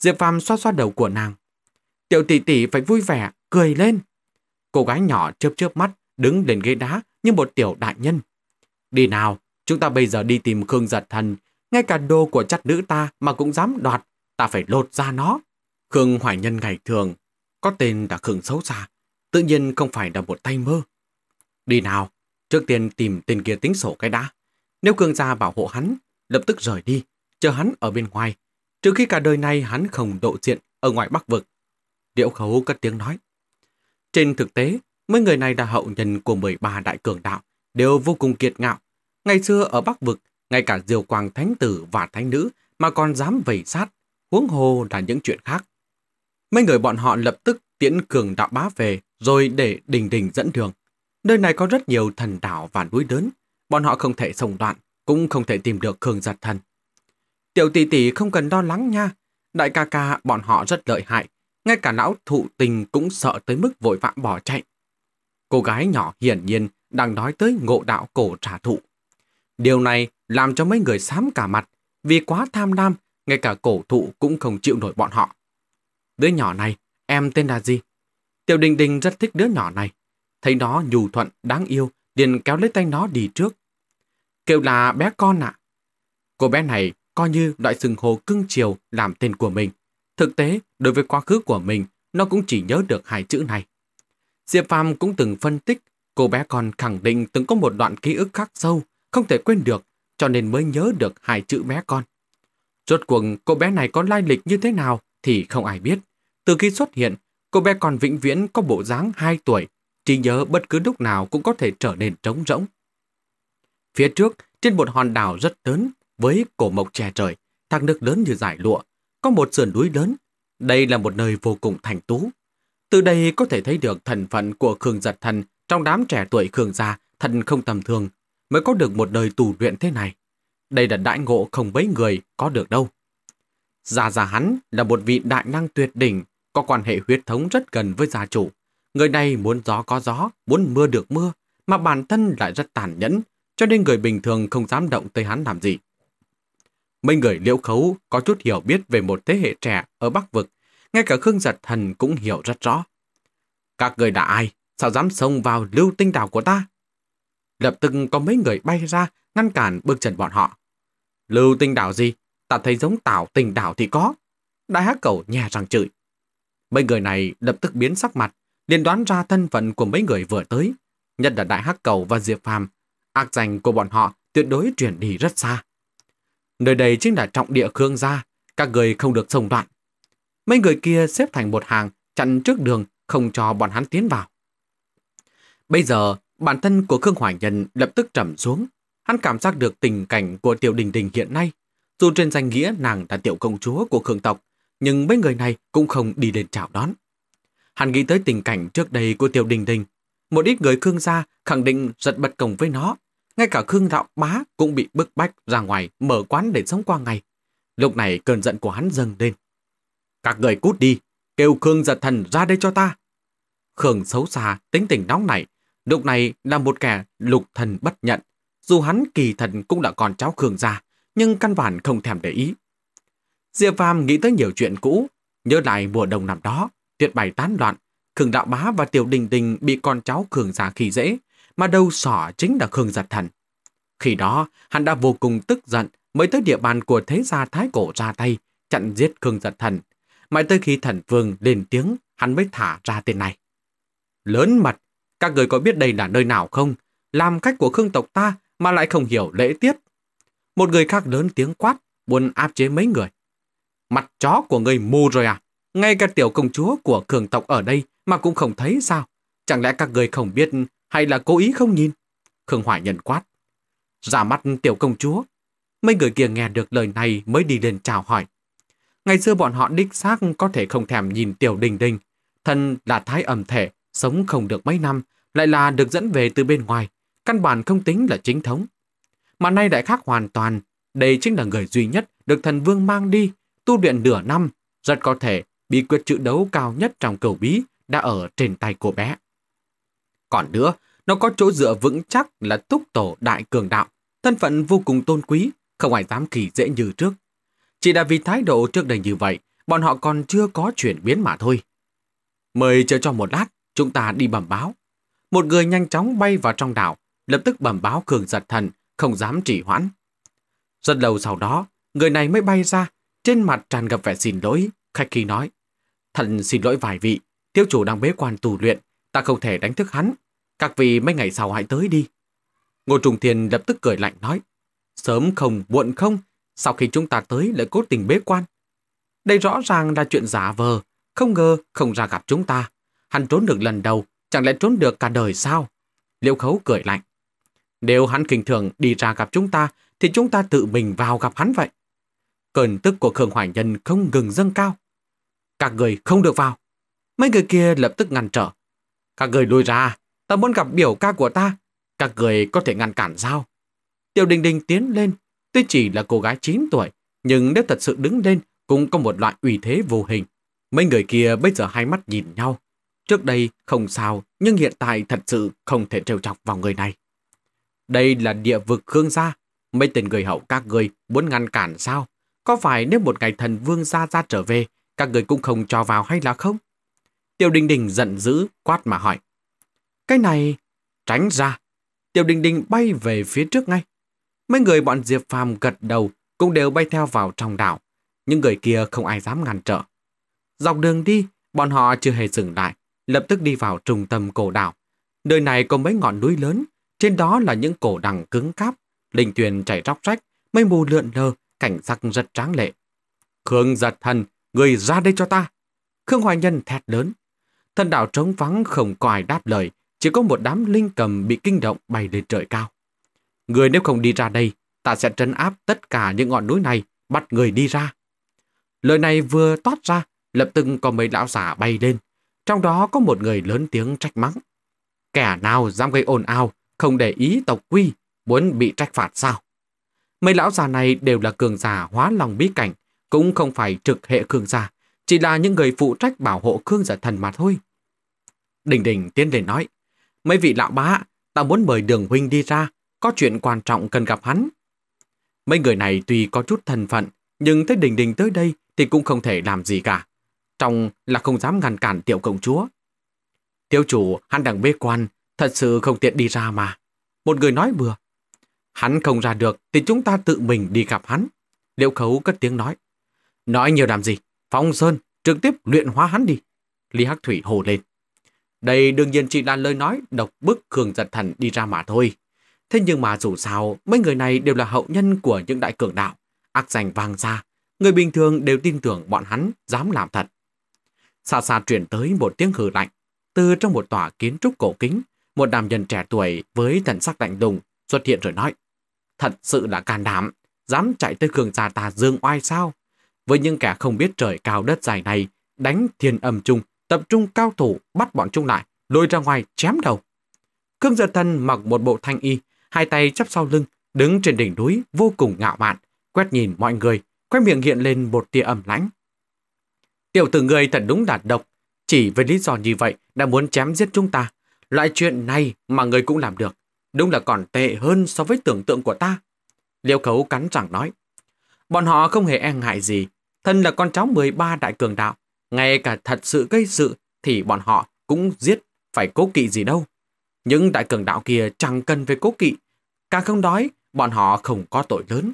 Speaker 1: Diệp Phạm xoa xoa đầu của nàng. Tiểu tỷ tỷ phải vui vẻ, cười lên. Cô gái nhỏ chớp chớp mắt, đứng lên ghế đá như một tiểu đại nhân. Đi nào, chúng ta bây giờ đi tìm Khương Giật Thần, ngay cả đồ của chắt nữ ta mà cũng dám đoạt, ta phải lột ra nó. Khương Hoài Nhân ngày thường, có tên là Khương Xấu xa, tự nhiên không phải là một tay mơ. Đi nào, trước tiên tìm tên kia tính sổ cái đã. Nếu Khương gia bảo hộ hắn, lập tức rời đi, chờ hắn ở bên ngoài, trừ khi cả đời này hắn không độ diện ở ngoài Bắc Vực. Điệu khấu cất tiếng nói. Trên thực tế, mấy người này là hậu nhân của 13 đại cường đạo, đều vô cùng kiệt ngạo. Ngày xưa ở Bắc Vực, ngay cả Diều Quang Thánh Tử và Thánh Nữ mà còn dám vẩy sát, huống hồ là những chuyện khác. Mấy người bọn họ lập tức tiễn cường đạo bá về rồi để đình đình dẫn đường. Nơi này có rất nhiều thần đảo và núi lớn, bọn họ không thể sông đoạn, cũng không thể tìm được cường Giật Thần. Tiểu tỷ tỷ không cần lo lắng nha. Đại ca ca bọn họ rất lợi hại. Ngay cả lão thụ tình cũng sợ tới mức vội vã bỏ chạy. Cô gái nhỏ hiển nhiên đang nói tới ngộ đạo cổ trả thụ. Điều này làm cho mấy người xám cả mặt. Vì quá tham lam, ngay cả cổ thụ cũng không chịu nổi bọn họ. Đứa nhỏ này, em tên là gì? Tiểu Đình Đình rất thích đứa nhỏ này. Thấy nó nhù thuận, đáng yêu, liền kéo lấy tay nó đi trước. Kêu là bé con ạ. Cô bé này coi như loại sừng hồ cưng chiều làm tên của mình. Thực tế, đối với quá khứ của mình, nó cũng chỉ nhớ được hai chữ này. Diệp Phàm cũng từng phân tích, cô bé còn khẳng định từng có một đoạn ký ức khắc sâu, không thể quên được, cho nên mới nhớ được hai chữ bé con. Rốt cuộc cô bé này có lai lịch như thế nào thì không ai biết. Từ khi xuất hiện, cô bé còn vĩnh viễn có bộ dáng 2 tuổi, trí nhớ bất cứ lúc nào cũng có thể trở nên trống rỗng. Phía trước, trên một hòn đảo rất lớn, với cổ mộc che trời, thác nước lớn như giải lụa, có một sườn núi lớn. Đây là một nơi vô cùng thành tú. Từ đây có thể thấy được thần phận của Khương Giật Thần trong đám trẻ tuổi Khương gia thần không tầm thường, mới có được một đời tù luyện thế này. Đây là đại ngộ không mấy người có được đâu. Gia già hắn là một vị đại năng tuyệt đỉnh, có quan hệ huyết thống rất gần với gia chủ. Người này muốn gió có gió, muốn mưa được mưa, mà bản thân lại rất tàn nhẫn, cho nên người bình thường không dám động tới hắn làm gì. Mấy người liễu khấu có chút hiểu biết về một thế hệ trẻ ở Bắc Vực, ngay cả Khương Giật Thần cũng hiểu rất rõ. Các người đã ai? Sao dám xông vào lưu tinh đảo của ta? Lập tức có mấy người bay ra ngăn cản bước chân bọn họ. Lưu tinh đảo gì? Ta thấy giống tảo tình đảo thì có. Đại hắc cầu nhà răng chửi. Mấy người này lập tức biến sắc mặt, liền đoán ra thân phận của mấy người vừa tới. Nhất là Đại Hắc Cầu và Diệp Phàm ác danh của bọn họ tuyệt đối chuyển đi rất xa. Nơi đây chính là trọng địa Khương gia, các người không được xông đoạn. Mấy người kia xếp thành một hàng, chặn trước đường, không cho bọn hắn tiến vào. Bây giờ, bản thân của Khương Hoài Nhân lập tức trầm xuống. Hắn cảm giác được tình cảnh của Tiểu Đình Đình hiện nay. Dù trên danh nghĩa nàng là tiểu công chúa của Khương tộc, nhưng mấy người này cũng không đi lên chào đón. Hắn nghĩ tới tình cảnh trước đây của Tiểu Đình Đình. Một ít người Khương gia khẳng định giật bật cổng với nó, ngay cả Khương đạo Bá cũng bị bức bách ra ngoài mở quán để sống qua ngày. Lúc này cơn giận của hắn dâng lên. Các người cút đi, kêu Khương giật thần ra đây cho ta. Khương xấu xa, tính tình nóng nảy, lúc này là một kẻ lục thần bất nhận. Dù hắn kỳ thần cũng đã còn cháu Khương ra, nhưng căn bản không thèm để ý. Diệp Phàm nghĩ tới nhiều chuyện cũ, nhớ lại mùa đông năm đó, tuyệt bày tán loạn, Khương Đạo Bá và Tiểu Đình Đình bị con cháu Khương già khi dễ, mà đầu sỏ chính là Khương Giật Thần. Khi đó, hắn đã vô cùng tức giận mới tới địa bàn của thế gia Thái Cổ ra tay, chặn giết Khương Giật Thần. Mãi tới khi thần vương lên tiếng, hắn mới thả ra tên này. Lớn mật, các người có biết đây là nơi nào không? Làm cách của Khương tộc ta mà lại không hiểu lễ tiết. Một người khác lớn tiếng quát, buồn áp chế mấy người. Mặt chó của người mù rồi à? Ngay cả tiểu công chúa của Khương tộc ở đây mà cũng không thấy sao? Chẳng lẽ các người không biết hay là cố ý không nhìn? Khương Hoài nhận quát. Giả mắt tiểu công chúa. Mấy người kia nghe được lời này mới đi lên chào hỏi. Ngày xưa bọn họ đích xác có thể không thèm nhìn tiểu đình đình. Thân là thái ẩm thể, sống không được mấy năm, lại là được dẫn về từ bên ngoài. Căn bản không tính là chính thống. Mà nay đại khác hoàn toàn. Đây chính là người duy nhất được thần vương mang đi, tu luyện nửa năm. Rất có thể bí quyết chữ đấu cao nhất trong cầu bí đã ở trên tay cô bé. Còn nữa, nó có chỗ dựa vững chắc là túc tổ đại cường đạo, thân phận vô cùng tôn quý, không ai dám kỳ dễ như trước. Chỉ là vì thái độ trước đây như vậy, bọn họ còn chưa có chuyển biến mà thôi. Mời chờ cho một lát, chúng ta đi bẩm báo. Một người nhanh chóng bay vào trong đảo, lập tức bẩm báo cường giật thần, không dám trì hoãn. Rất lâu sau đó, người này mới bay ra, trên mặt tràn ngập vẻ xin lỗi, khách khi nói. Thần xin lỗi vài vị, tiêu chủ đang bế quan tù luyện, ta không thể đánh thức hắn. Các vị mấy ngày sau hãy tới đi. Ngô Trùng Thiên lập tức cười lạnh nói. Sớm không, muộn không, sau khi chúng ta tới lại cố tình bế quan. Đây rõ ràng là chuyện giả vờ, không ngờ không ra gặp chúng ta. Hắn trốn được lần đầu, chẳng lẽ trốn được cả đời sao? Liễu Khấu cười lạnh. Nếu hắn khinh thường đi ra gặp chúng ta, thì chúng ta tự mình vào gặp hắn vậy. Cơn tức của Khương Hoài Nhân không ngừng dâng cao. Các người không được vào. Mấy người kia lập tức ngăn trở, các người lùi ra, ta muốn gặp biểu ca của ta. Các người có thể ngăn cản sao? Tiểu Đình Đình tiến lên, tuy chỉ là cô gái 9 tuổi, nhưng nếu thật sự đứng lên cũng có một loại uy thế vô hình. Mấy người kia bây giờ hai mắt nhìn nhau. Trước đây không sao, nhưng hiện tại thật sự không thể trêu chọc vào người này. Đây là địa vực Khương gia, mấy tên người hậu các người muốn ngăn cản sao? Có phải nếu một ngày thần vương gia ra trở về, các người cũng không cho vào hay là không? Tiêu Đinh Đình giận dữ quát mà hỏi. Cái này, tránh ra. Tiêu Đinh Đình bay về phía trước ngay. Mấy người bọn Diệp Phàm gật đầu cũng đều bay theo vào trong đảo. Nhưng người kia không ai dám ngăn trở. Dọc đường đi, bọn họ chưa hề dừng lại, lập tức đi vào trung tâm cổ đảo. Nơi này có mấy ngọn núi lớn, trên đó là những cổ đằng cứng cáp, linh tuyền chảy róc rách, mây mù lượn lờ, cảnh sắc rất tráng lệ. Khương giật thần, người ra đây cho ta. Khương Hoài Nhân thét lớn, Thần đảo trống vắng không có ai đáp lời, chỉ có một đám linh cầm bị kinh động bay lên trời cao. Người nếu không đi ra đây, ta sẽ trấn áp tất cả những ngọn núi này, bắt người đi ra. Lời này vừa toát ra, lập tức có mấy lão giả bay lên. Trong đó có một người lớn tiếng trách mắng. Kẻ nào dám gây ồn ào, không để ý tộc quy, muốn bị trách phạt sao? Mấy lão già này đều là cường giả hóa lòng bí cảnh, cũng không phải trực hệ cường giả, chỉ là những người phụ trách bảo hộ Khương Giả Thần mà thôi. Đình Đình tiến lên nói, mấy vị lão bá, ta muốn mời đường huynh đi ra, có chuyện quan trọng cần gặp hắn. Mấy người này tuy có chút thần phận, nhưng thấy Đình Đình tới đây thì cũng không thể làm gì cả. Trong là không dám ngăn cản tiểu công chúa. Thiếu chủ, hắn đang bế quan, thật sự không tiện đi ra mà. Một người nói vừa, Hắn không ra được thì chúng ta tự mình đi gặp hắn. Liệu khấu cất tiếng nói. Nói nhiều làm gì, Phong Sơn trực tiếp luyện hóa hắn đi. Lý Hắc Thủy hồ lên. Đây đương nhiên chỉ là lời nói độc bức Khương Giật Thần đi ra mà thôi. Thế nhưng mà dù sao, mấy người này đều là hậu nhân của những đại cường đạo, ác danh vang ra. Người bình thường đều tin tưởng bọn hắn dám làm thật. Xa xa truyền tới một tiếng hừ lạnh. Từ trong một tòa kiến trúc cổ kính, một đàm nhân trẻ tuổi với thần sắc lạnh lùng xuất hiện rồi nói. Thật sự là can đảm, dám chạy tới cường gia ta dương oai sao? với những kẻ không biết trời cao đất dài này, đánh thiên âm chung, tập trung cao thủ bắt bọn chúng lại, lôi ra ngoài chém đầu. Khương Giật Thân mặc một bộ thanh y, hai tay chắp sau lưng, đứng trên đỉnh núi vô cùng ngạo mạn, quét nhìn mọi người, quét miệng hiện lên một tia âm lãnh. Tiểu tử người thật đúng đạt độc, chỉ với lý do như vậy đã muốn chém giết chúng ta. Loại chuyện này mà người cũng làm được, đúng là còn tệ hơn so với tưởng tượng của ta. Liêu khấu cắn chẳng nói, Bọn họ không hề e ngại gì. Thân là con cháu 13 đại cường đạo. Ngay cả thật sự gây sự thì bọn họ cũng giết phải cố kỵ gì đâu. Những đại cường đạo kia chẳng cần về cố kỵ. Càng không đói, bọn họ không có tội lớn.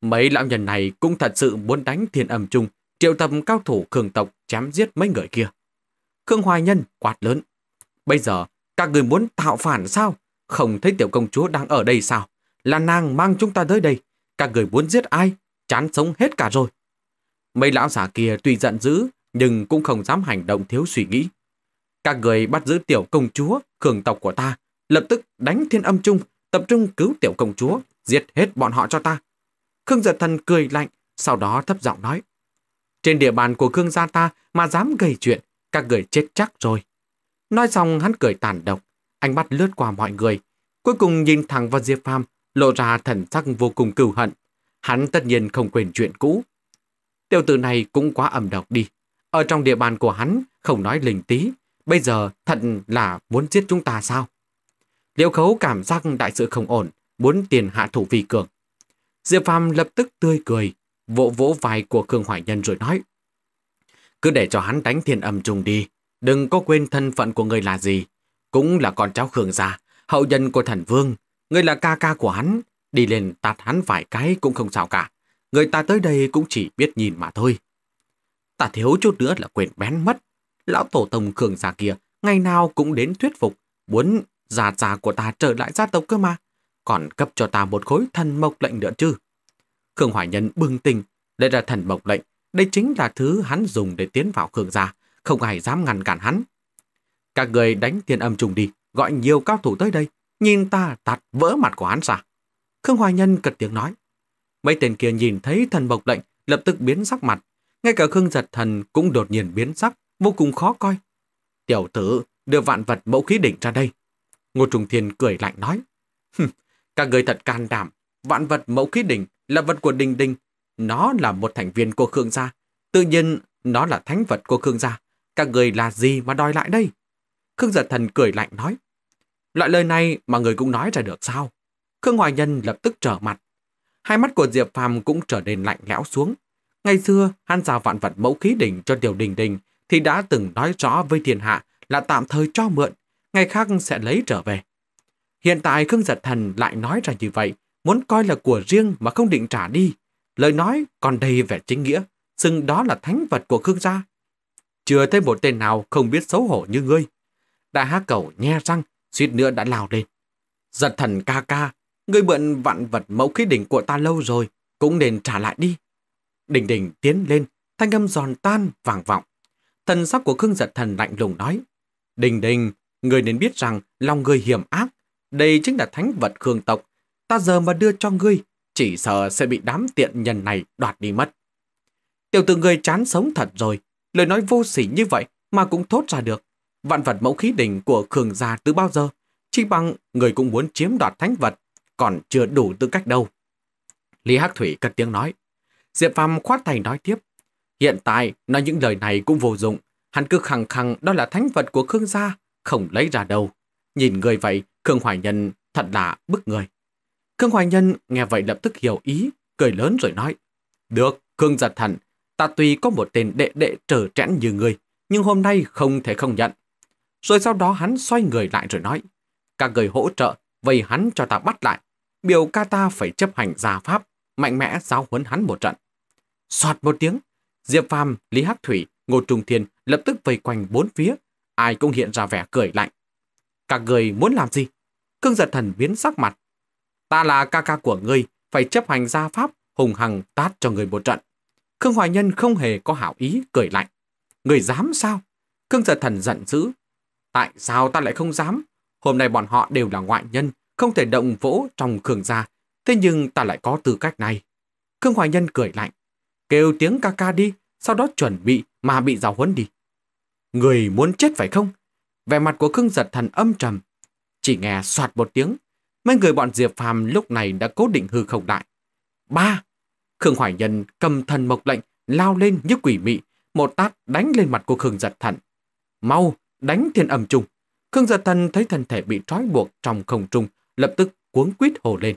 Speaker 1: Mấy lão nhân này cũng thật sự muốn đánh thiên âm chung, triệu tập cao thủ cường tộc chém giết mấy người kia. Khương Hoài Nhân quạt lớn. Bây giờ, các người muốn tạo phản sao? Không thấy tiểu công chúa đang ở đây sao? Là nàng mang chúng ta tới đây. Các người muốn giết ai? chán sống hết cả rồi. Mấy lão giả kia tuy giận dữ, nhưng cũng không dám hành động thiếu suy nghĩ. Các người bắt giữ tiểu công chúa, cường tộc của ta, lập tức đánh thiên âm trung, tập trung cứu tiểu công chúa, giết hết bọn họ cho ta. Khương giật thần cười lạnh, sau đó thấp giọng nói. Trên địa bàn của Khương gia ta mà dám gây chuyện, các người chết chắc rồi. Nói xong hắn cười tàn độc, ánh mắt lướt qua mọi người. Cuối cùng nhìn thẳng vào Diệp Phàm lộ ra thần sắc vô cùng cừu hận. Hắn tất nhiên không quên chuyện cũ. Tiêu tử này cũng quá âm độc đi. Ở trong địa bàn của hắn, không nói linh tí. Bây giờ thật là muốn giết chúng ta sao? Liêu khấu cảm giác đại sự không ổn, muốn tiền hạ thủ vi cường. Diệp Phàm lập tức tươi cười, vỗ vỗ vai của Khương Hoài Nhân rồi nói. Cứ để cho hắn đánh thiên âm trùng đi, đừng có quên thân phận của người là gì. Cũng là con cháu Khương gia, hậu nhân của thần vương, người là ca ca của hắn, Đi lên tạt hắn vài cái cũng không sao cả. Người ta tới đây cũng chỉ biết nhìn mà thôi. Ta thiếu chút nữa là quên bén mất. Lão tổ tông cường già kia ngày nào cũng đến thuyết phục, muốn già già của ta trở lại gia tộc cơ mà. Còn cấp cho ta một khối thần mộc lệnh nữa chứ. Khương Hoài Nhân bừng tình, đây là thần mộc lệnh. Đây chính là thứ hắn dùng để tiến vào Khương gia. Không ai dám ngăn cản hắn. Các người đánh thiên âm trùng đi, gọi nhiều cao thủ tới đây. Nhìn ta tạt vỡ mặt của hắn ra. Khương Hoài Nhân cật tiếng nói. Mấy tên kia nhìn thấy thần bộc lệnh, lập tức biến sắc mặt. Ngay cả Khương giật thần cũng đột nhiên biến sắc, vô cùng khó coi. Tiểu tử, đưa vạn vật mẫu khí đỉnh ra đây. Ngô Trùng Thiên cười lạnh nói. [laughs] Các người thật can đảm, vạn vật mẫu khí đỉnh là vật của đình đình. Nó là một thành viên của Khương gia. Tự nhiên, nó là thánh vật của Khương gia. Các người là gì mà đòi lại đây? Khương giật thần cười lạnh nói. Loại lời này mà người cũng nói ra được sao? Khương Hoài Nhân lập tức trở mặt. Hai mắt của Diệp Phàm cũng trở nên lạnh lẽo xuống. Ngày xưa, hắn giao vạn vật mẫu khí đỉnh cho Tiểu Đình Đình thì đã từng nói rõ với thiên hạ là tạm thời cho mượn, ngày khác sẽ lấy trở về. Hiện tại Khương Giật Thần lại nói ra như vậy, muốn coi là của riêng mà không định trả đi. Lời nói còn đầy vẻ chính nghĩa, xưng đó là thánh vật của Khương gia. Chưa thấy một tên nào không biết xấu hổ như ngươi. Đại há cầu nhe răng, suýt nữa đã lao lên. Giật thần ca ca, Ngươi mượn vạn vật mẫu khí đỉnh của ta lâu rồi, cũng nên trả lại đi. Đỉnh đỉnh tiến lên, thanh âm giòn tan, vàng vọng. Thần sắc của Khương Giật Thần lạnh lùng nói. Đỉnh đỉnh người nên biết rằng lòng người hiểm ác. Đây chính là thánh vật Khương tộc. Ta giờ mà đưa cho ngươi, chỉ sợ sẽ bị đám tiện nhân này đoạt đi mất. Tiểu tử người chán sống thật rồi, lời nói vô sỉ như vậy mà cũng thốt ra được. Vạn vật mẫu khí đỉnh của Khương gia từ bao giờ? Chỉ bằng người cũng muốn chiếm đoạt thánh vật còn chưa đủ tư cách đâu. Lý Hắc Thủy cất tiếng nói. Diệp Phàm khoát thành nói tiếp. Hiện tại, nói những lời này cũng vô dụng. Hắn cứ khẳng khẳng đó là thánh vật của Khương gia, không lấy ra đâu. Nhìn người vậy, Khương Hoài Nhân thật là bức người. Khương Hoài Nhân nghe vậy lập tức hiểu ý, cười lớn rồi nói. Được, Khương giật thần, ta tuy có một tên đệ đệ trở trẽn như người, nhưng hôm nay không thể không nhận. Rồi sau đó hắn xoay người lại rồi nói. Các người hỗ trợ, vậy hắn cho ta bắt lại, biểu ca ta phải chấp hành gia pháp, mạnh mẽ giáo huấn hắn một trận. Soạt một tiếng, Diệp Phàm, Lý Hắc Thủy, Ngô Trung Thiên lập tức vây quanh bốn phía, ai cũng hiện ra vẻ cười lạnh. Các người muốn làm gì? Cương giật thần biến sắc mặt. Ta là ca ca của ngươi, phải chấp hành gia pháp, hùng hằng tát cho người một trận. Khương Hoài Nhân không hề có hảo ý, cười lạnh. Người dám sao? Cương giật thần giận dữ. Tại sao ta lại không dám? Hôm nay bọn họ đều là ngoại nhân, không thể động vỗ trong Khương gia, thế nhưng ta lại có tư cách này. Khương Hoài Nhân cười lạnh, kêu tiếng ca ca đi, sau đó chuẩn bị mà bị giáo huấn đi. Người muốn chết phải không? Vẻ mặt của Khương giật thần âm trầm. Chỉ nghe soạt một tiếng, mấy người bọn Diệp Phàm lúc này đã cố định hư không đại Ba! Khương Hoài Nhân cầm thần mộc lệnh, lao lên như quỷ mị, một tát đánh lên mặt của Khương giật thần. Mau, đánh thiên âm trung. Khương giật thần thấy thân thể bị trói buộc trong không trung, lập tức cuốn quýt hồ lên.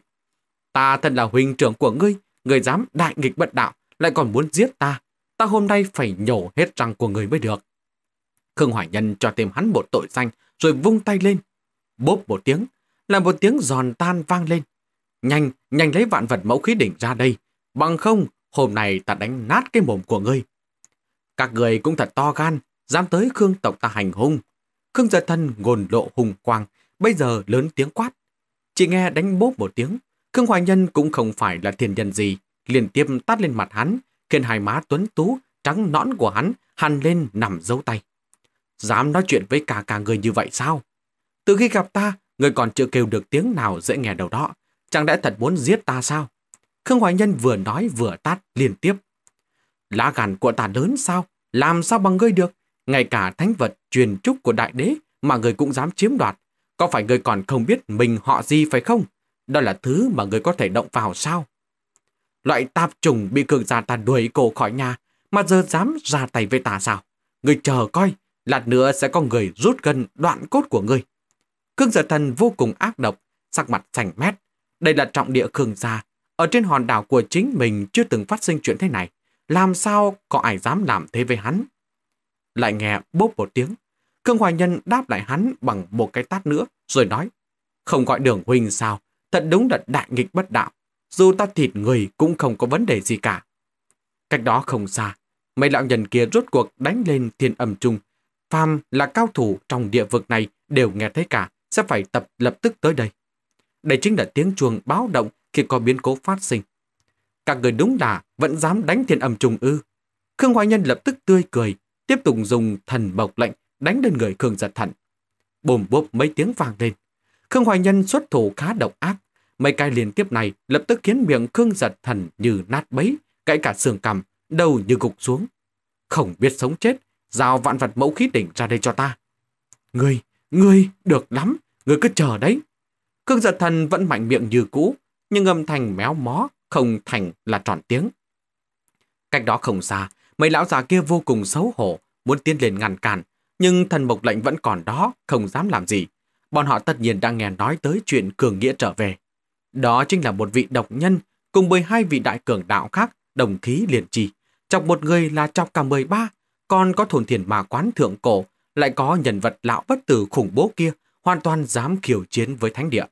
Speaker 1: Ta thật là huynh trưởng của ngươi, ngươi dám đại nghịch bận đạo, lại còn muốn giết ta. Ta hôm nay phải nhổ hết răng của ngươi mới được. Khương Hoài Nhân cho tìm hắn một tội danh, rồi vung tay lên. Bốp một tiếng, là một tiếng giòn tan vang lên. Nhanh, nhanh lấy vạn vật mẫu khí đỉnh ra đây. Bằng không, hôm nay ta đánh nát cái mồm của ngươi. Các người cũng thật to gan, dám tới Khương tộc ta hành hung. Khương giật thân ngồn lộ hùng quang, bây giờ lớn tiếng quát. Chỉ nghe đánh bốp một tiếng, Khương Hoài Nhân cũng không phải là thiền nhân gì, liền tiếp tát lên mặt hắn, khiến hai má tuấn tú, trắng nõn của hắn hằn lên nằm dấu tay. Dám nói chuyện với cả cả người như vậy sao? Từ khi gặp ta, người còn chưa kêu được tiếng nào dễ nghe đầu đó. Chẳng lẽ thật muốn giết ta sao? Khương Hoài Nhân vừa nói vừa tát liên tiếp. Lá gàn của ta lớn sao? Làm sao bằng ngươi được? Ngay cả thánh vật truyền trúc của đại đế mà người cũng dám chiếm đoạt. Có phải người còn không biết mình họ gì phải không? Đó là thứ mà người có thể động vào sao? Loại tạp trùng bị cường gia ta đuổi cổ khỏi nhà mà giờ dám ra tay với ta sao? Người chờ coi, lát nữa sẽ có người rút gần đoạn cốt của người. Cương giả thần vô cùng ác độc, sắc mặt sành mét. Đây là trọng địa cường gia. Ở trên hòn đảo của chính mình chưa từng phát sinh chuyện thế này. Làm sao có ai dám làm thế với hắn? Lại nghe bốp một tiếng. Khương Hoài Nhân đáp lại hắn bằng một cái tát nữa, rồi nói, không gọi đường huynh sao, thật đúng là đại nghịch bất đạo, dù ta thịt người cũng không có vấn đề gì cả. Cách đó không xa, mấy lão nhân kia rốt cuộc đánh lên thiên âm trung. Pham là cao thủ trong địa vực này đều nghe thấy cả, sẽ phải tập lập tức tới đây. Đây chính là tiếng chuông báo động khi có biến cố phát sinh. Các người đúng là vẫn dám đánh thiên âm trùng ư. Khương Hoài Nhân lập tức tươi cười, tiếp tục dùng thần bộc lệnh đánh lên người Khương Giật Thận. Bùm bốp mấy tiếng vang lên. Khương Hoài Nhân xuất thủ khá độc ác. Mấy cái liên tiếp này lập tức khiến miệng Khương Giật Thần như nát bấy, gãy cả xương cằm, đầu như gục xuống. Không biết sống chết, giao vạn vật mẫu khí đỉnh ra đây cho ta. Ngươi, ngươi, được lắm, ngươi cứ chờ đấy. Khương Giật Thần vẫn mạnh miệng như cũ, nhưng âm thanh méo mó, không thành là tròn tiếng. Cách đó không xa, mấy lão già kia vô cùng xấu hổ, muốn tiến lên ngăn cản, nhưng thần mộc lệnh vẫn còn đó, không dám làm gì. Bọn họ tất nhiên đang nghe nói tới chuyện cường nghĩa trở về. Đó chính là một vị độc nhân cùng với hai vị đại cường đạo khác đồng khí liền trì. Chọc một người là chọc cả 13, còn có thồn thiền mà quán thượng cổ, lại có nhân vật lão bất tử khủng bố kia hoàn toàn dám kiều chiến với thánh địa.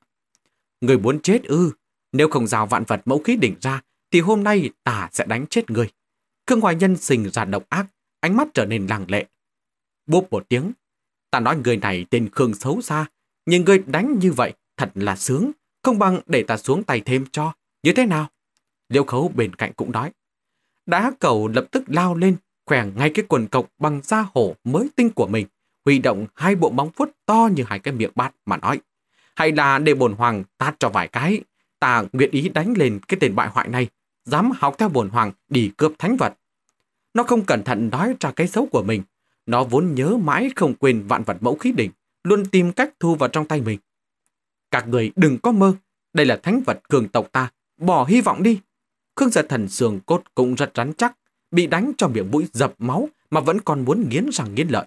Speaker 1: Người muốn chết ư, nếu không rào vạn vật mẫu khí đỉnh ra, thì hôm nay ta sẽ đánh chết người. Khương Hoài Nhân sinh ra độc ác, ánh mắt trở nên làng lệ, bốp một tiếng. Ta nói người này tên Khương xấu xa, nhưng người đánh như vậy thật là sướng, không bằng để ta xuống tay thêm cho, như thế nào? Liêu khấu bên cạnh cũng nói. Đá cầu lập tức lao lên, quèng ngay cái quần cộc bằng da hổ mới tinh của mình, huy động hai bộ móng vuốt to như hai cái miệng bát mà nói. Hay là để bồn hoàng tát cho vài cái, ta nguyện ý đánh lên cái tên bại hoại này, dám học theo bồn hoàng đi cướp thánh vật. Nó không cẩn thận nói ra cái xấu của mình, nó vốn nhớ mãi không quên vạn vật mẫu khí đỉnh, luôn tìm cách thu vào trong tay mình. Các người đừng có mơ, đây là thánh vật cường tộc ta, bỏ hy vọng đi. Khương giật thần xương cốt cũng rất rắn chắc, bị đánh cho miệng mũi dập máu mà vẫn còn muốn nghiến răng nghiến lợi.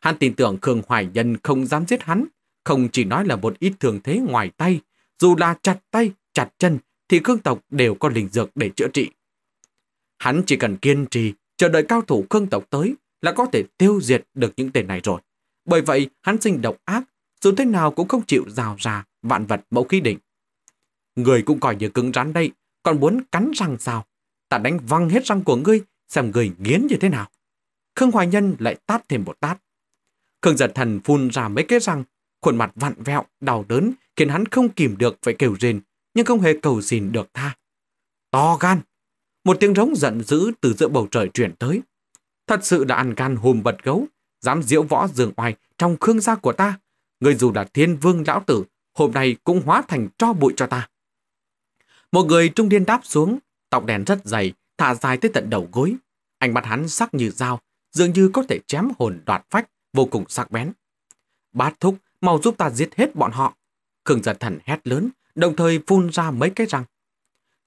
Speaker 1: Hắn tin tưởng Khương Hoài Nhân không dám giết hắn, không chỉ nói là một ít thường thế ngoài tay, dù là chặt tay, chặt chân thì Khương tộc đều có linh dược để chữa trị. Hắn chỉ cần kiên trì, chờ đợi cao thủ Khương tộc tới là có thể tiêu diệt được những tên này rồi. Bởi vậy, hắn sinh độc ác, dù thế nào cũng không chịu rào ra vạn vật mẫu khí định. Người cũng coi như cứng rắn đây, còn muốn cắn răng sao? Ta đánh văng hết răng của ngươi, xem người nghiến như thế nào. Khương Hoài Nhân lại tát thêm một tát. Khương giật thần phun ra mấy cái răng, khuôn mặt vặn vẹo, đau đớn, khiến hắn không kìm được phải kêu rên, nhưng không hề cầu xin được tha. To gan! Một tiếng rống giận dữ từ giữa bầu trời chuyển tới, Thật sự là ăn gan hùm bật gấu, dám diễu võ dường oai trong khương gia của ta. Người dù là thiên vương lão tử, hôm nay cũng hóa thành tro bụi cho ta. Một người trung niên đáp xuống, tọc đèn rất dày, thả dài tới tận đầu gối. Ánh mặt hắn sắc như dao, dường như có thể chém hồn đoạt phách, vô cùng sắc bén. Bát thúc, mau giúp ta giết hết bọn họ. Khương giật thần hét lớn, đồng thời phun ra mấy cái răng.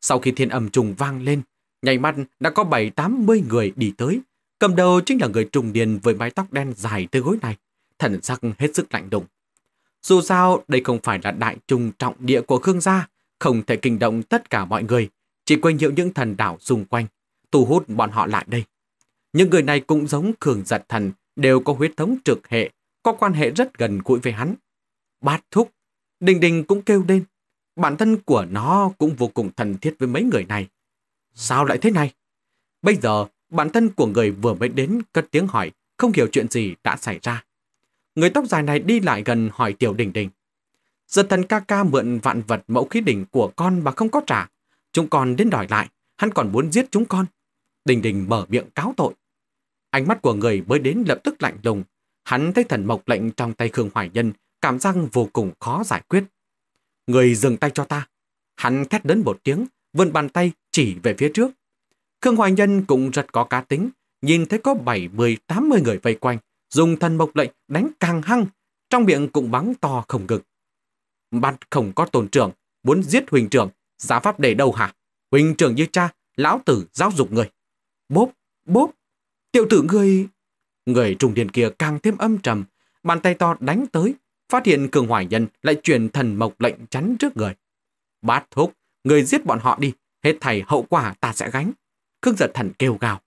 Speaker 1: Sau khi thiên âm trùng vang lên, nhảy mắt đã có bảy tám mươi người đi tới, Cầm đầu chính là người trùng điền với mái tóc đen dài tới gối này, thần sắc hết sức lạnh đùng. Dù sao, đây không phải là đại trùng trọng địa của Khương gia, không thể kinh động tất cả mọi người, chỉ quên nhiễu những thần đảo xung quanh, thu hút bọn họ lại đây. Những người này cũng giống Khương giật thần, đều có huyết thống trực hệ, có quan hệ rất gần gũi với hắn. Bát thúc, Đình Đình cũng kêu lên, bản thân của nó cũng vô cùng thần thiết với mấy người này. Sao lại thế này? Bây giờ, Bản thân của người vừa mới đến cất tiếng hỏi, không hiểu chuyện gì đã xảy ra. Người tóc dài này đi lại gần hỏi Tiểu Đình Đình. Giật thần ca ca mượn vạn vật mẫu khí đỉnh của con mà không có trả. Chúng con đến đòi lại, hắn còn muốn giết chúng con. Đình Đình mở miệng cáo tội. Ánh mắt của người mới đến lập tức lạnh lùng. Hắn thấy thần mộc lệnh trong tay Khương Hoài Nhân, cảm giác vô cùng khó giải quyết. Người dừng tay cho ta. Hắn thét đến một tiếng, vươn bàn tay chỉ về phía trước, Khương Hoài Nhân cũng rất có cá tính, nhìn thấy có 70-80 người vây quanh, dùng thần mộc lệnh đánh càng hăng, trong miệng cũng bắn to không ngừng. Bắt không có tổn trưởng, muốn giết huỳnh trưởng, giá pháp để đâu hả? Huỳnh trưởng như cha, lão tử giáo dục người. Bốp, bốp, tiểu tử ngươi... Người trung điền kia càng thêm âm trầm, bàn tay to đánh tới, phát hiện cường hoài nhân lại truyền thần mộc lệnh chắn trước người. Bát thúc, người giết bọn họ đi, hết thầy hậu quả ta sẽ gánh. Khương giật thần kêu gào.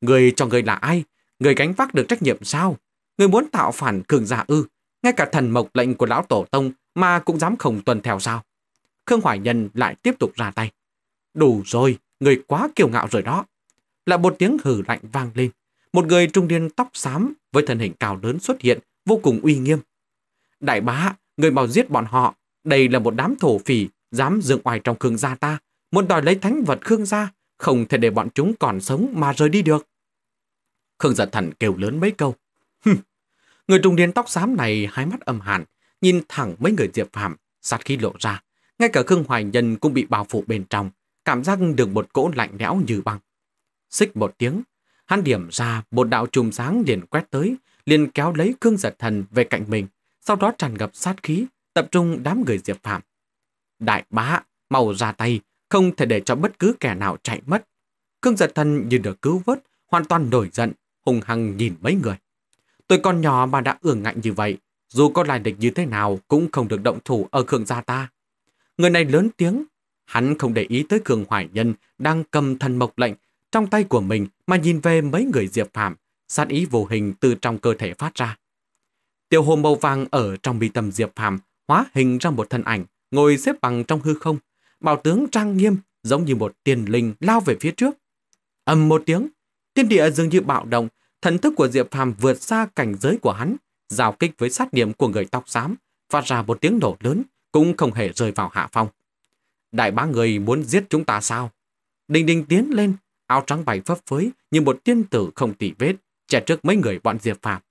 Speaker 1: Người cho người là ai? Người gánh vác được trách nhiệm sao? Người muốn tạo phản cường giả ư? Ngay cả thần mộc lệnh của lão tổ tông mà cũng dám không tuân theo sao? Khương Hoài Nhân lại tiếp tục ra tay. Đủ rồi, người quá kiêu ngạo rồi đó. Là một tiếng hử lạnh vang lên. Một người trung niên tóc xám với thân hình cao lớn xuất hiện, vô cùng uy nghiêm. Đại bá, người bảo giết bọn họ. Đây là một đám thổ phỉ, dám dựng ngoài trong Khương gia ta, muốn đòi lấy thánh vật Khương gia, không thể để bọn chúng còn sống mà rời đi được. Khương giật thần kêu lớn mấy câu. Hừm, người trung niên tóc xám này hai mắt âm hàn, nhìn thẳng mấy người Diệp Phạm, sát khí lộ ra. Ngay cả Khương Hoài Nhân cũng bị bao phủ bên trong, cảm giác được một cỗ lạnh lẽo như băng. Xích một tiếng, hắn điểm ra một đạo chùm sáng liền quét tới, liền kéo lấy Khương giật thần về cạnh mình, sau đó tràn ngập sát khí, tập trung đám người Diệp Phạm. Đại bá, màu ra tay, không thể để cho bất cứ kẻ nào chạy mất. Cương giật thân như được cứu vớt, hoàn toàn nổi giận, hùng hăng nhìn mấy người. Tôi còn nhỏ mà đã ưởng ngạnh như vậy, dù có lại địch như thế nào cũng không được động thủ ở Khương gia ta. Người này lớn tiếng, hắn không để ý tới Khương Hoài Nhân đang cầm thần mộc lệnh trong tay của mình mà nhìn về mấy người Diệp Phạm, sát ý vô hình từ trong cơ thể phát ra. Tiểu hồ màu vàng ở trong bì tâm Diệp Phạm hóa hình ra một thân ảnh, ngồi xếp bằng trong hư không, Bảo tướng trang nghiêm giống như một tiền linh lao về phía trước. Âm một tiếng, thiên địa dường như bạo động, thần thức của Diệp Phàm vượt xa cảnh giới của hắn, giao kích với sát điểm của người tóc xám, phát ra một tiếng nổ lớn, cũng không hề rơi vào hạ phong. Đại bá người muốn giết chúng ta sao? Đình đình tiến lên, áo trắng bày phấp phới như một tiên tử không tỉ vết, che trước mấy người bọn Diệp Phàm.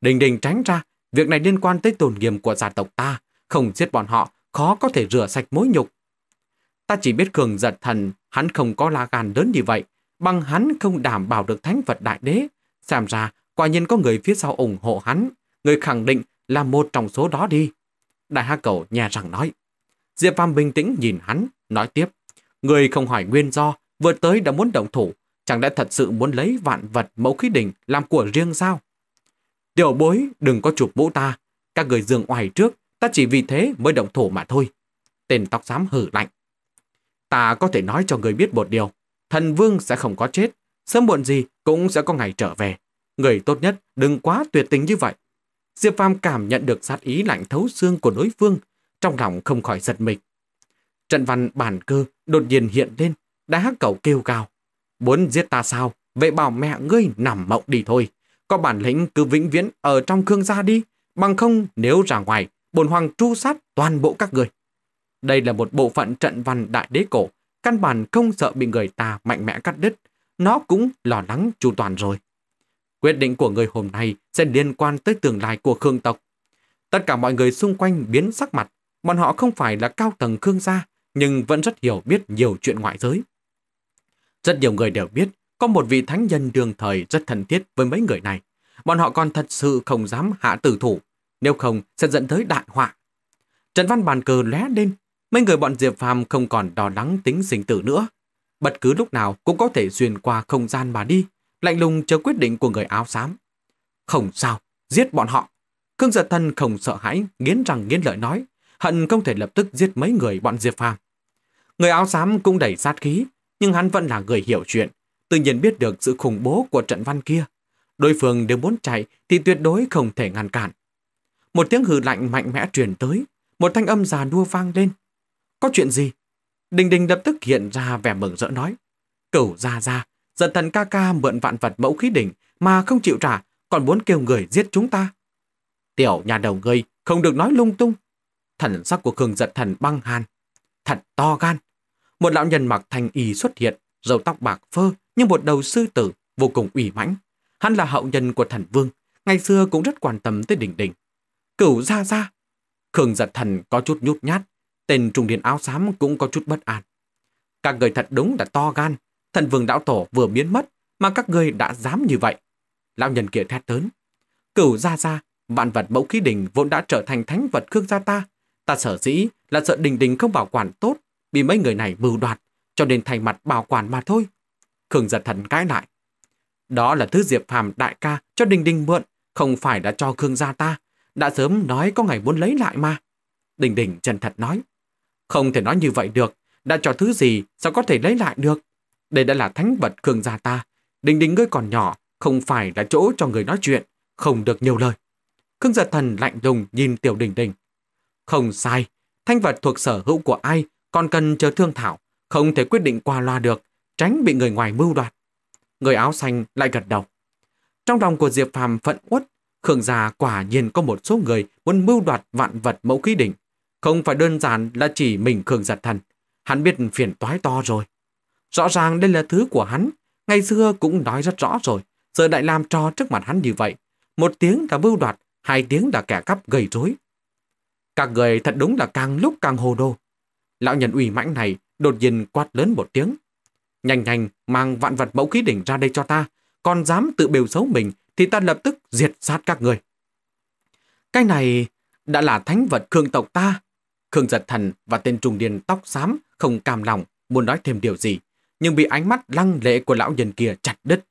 Speaker 1: Đình đình tránh ra, việc này liên quan tới tồn nghiêm của gia tộc ta, không giết bọn họ, khó có thể rửa sạch mối nhục Ta chỉ biết cường giật thần, hắn không có lá gan lớn như vậy, bằng hắn không đảm bảo được thánh vật đại đế. Xem ra, quả nhiên có người phía sau ủng hộ hắn, người khẳng định là một trong số đó đi. Đại hà cầu nhà rằng nói. Diệp Phàm bình tĩnh nhìn hắn, nói tiếp. Người không hỏi nguyên do, vừa tới đã muốn động thủ, chẳng lẽ thật sự muốn lấy vạn vật mẫu khí đỉnh làm của riêng sao? Tiểu bối, đừng có chụp mũ ta. Các người dường oải trước, ta chỉ vì thế mới động thủ mà thôi. Tên tóc xám hử lạnh ta có thể nói cho người biết một điều. Thần vương sẽ không có chết, sớm muộn gì cũng sẽ có ngày trở về. Người tốt nhất đừng quá tuyệt tình như vậy. Diệp Phàm cảm nhận được sát ý lạnh thấu xương của đối phương, trong lòng không khỏi giật mình. Trận văn bản cơ đột nhiên hiện lên, đá cầu kêu cao. Muốn giết ta sao? Vậy bảo mẹ ngươi nằm mộng đi thôi. Có bản lĩnh cứ vĩnh viễn ở trong khương gia đi. Bằng không nếu ra ngoài, bồn hoàng tru sát toàn bộ các người. Đây là một bộ phận trận văn đại đế cổ, căn bản không sợ bị người ta mạnh mẽ cắt đứt. Nó cũng lo lắng chu toàn rồi. Quyết định của người hôm nay sẽ liên quan tới tương lai của Khương tộc. Tất cả mọi người xung quanh biến sắc mặt. Bọn họ không phải là cao tầng Khương gia, nhưng vẫn rất hiểu biết nhiều chuyện ngoại giới. Rất nhiều người đều biết có một vị thánh nhân đương thời rất thân thiết với mấy người này. Bọn họ còn thật sự không dám hạ tử thủ, nếu không sẽ dẫn tới đại họa. Trần Văn bàn cờ lé lên, mấy người bọn Diệp Phàm không còn đo đắng tính sinh tử nữa. Bất cứ lúc nào cũng có thể xuyên qua không gian mà đi, lạnh lùng chờ quyết định của người áo xám. Không sao, giết bọn họ. Khương Giật Thân không sợ hãi, nghiến răng nghiến lợi nói, hận không thể lập tức giết mấy người bọn Diệp Phàm. Người áo xám cũng đầy sát khí, nhưng hắn vẫn là người hiểu chuyện, tự nhiên biết được sự khủng bố của trận văn kia. Đối phương nếu muốn chạy thì tuyệt đối không thể ngăn cản. Một tiếng hừ lạnh mạnh mẽ truyền tới, một thanh âm già đua vang lên, có chuyện gì? Đình đình lập tức hiện ra vẻ mừng rỡ nói. Cửu ra ra, giận thần ca ca mượn vạn vật mẫu khí đỉnh mà không chịu trả, còn muốn kêu người giết chúng ta. Tiểu nhà đầu ngươi không được nói lung tung. Thần sắc của Khương giận thần băng hàn. Thật to gan. Một lão nhân mặc thanh y xuất hiện, râu tóc bạc phơ như một đầu sư tử vô cùng ủy mãnh. Hắn là hậu nhân của thần vương, ngày xưa cũng rất quan tâm tới đỉnh đỉnh. Cửu ra ra. Khương giật thần có chút nhút nhát, Tên trùng điền áo xám cũng có chút bất an. Các người thật đúng là to gan, thần vương đạo tổ vừa biến mất mà các ngươi đã dám như vậy. Lão nhân kia thét lớn. Cửu ra ra, vạn vật mẫu khí đình vốn đã trở thành thánh vật khương gia ta. Ta sở dĩ là sợ đình đình không bảo quản tốt, bị mấy người này mưu đoạt, cho nên thay mặt bảo quản mà thôi. Khương giật thần cãi lại. Đó là thứ Diệp Phàm đại ca cho Đình Đình mượn, không phải đã cho Khương gia ta. Đã sớm nói có ngày muốn lấy lại mà. Đình Đình chân thật nói. Không thể nói như vậy được, đã cho thứ gì sao có thể lấy lại được. Đây đã là thánh vật cường gia ta. Đình đình ngươi còn nhỏ, không phải là chỗ cho người nói chuyện, không được nhiều lời. Khương gia thần lạnh lùng nhìn tiểu đình đình. Không sai, thanh vật thuộc sở hữu của ai còn cần chờ thương thảo, không thể quyết định qua loa được, tránh bị người ngoài mưu đoạt. Người áo xanh lại gật đầu. Trong lòng của Diệp Phàm phận uất, Khương gia quả nhiên có một số người muốn mưu đoạt vạn vật mẫu khí đỉnh. Không phải đơn giản là chỉ mình Khương Giật Thần. Hắn biết phiền toái to rồi. Rõ ràng đây là thứ của hắn. Ngày xưa cũng nói rất rõ rồi. Giờ lại làm trò trước mặt hắn như vậy. Một tiếng là bưu đoạt, hai tiếng là kẻ cắp gầy rối. Các người thật đúng là càng lúc càng hồ đồ. Lão nhân ủy mãnh này đột nhiên quát lớn một tiếng. Nhanh nhanh, mang vạn vật mẫu khí đỉnh ra đây cho ta. Còn dám tự biểu xấu mình thì ta lập tức diệt sát các người. Cái này đã là thánh vật cường tộc ta Khương Giật Thần và tên trung niên tóc xám không cam lòng muốn nói thêm điều gì, nhưng bị ánh mắt lăng lệ của lão nhân kia chặt đứt.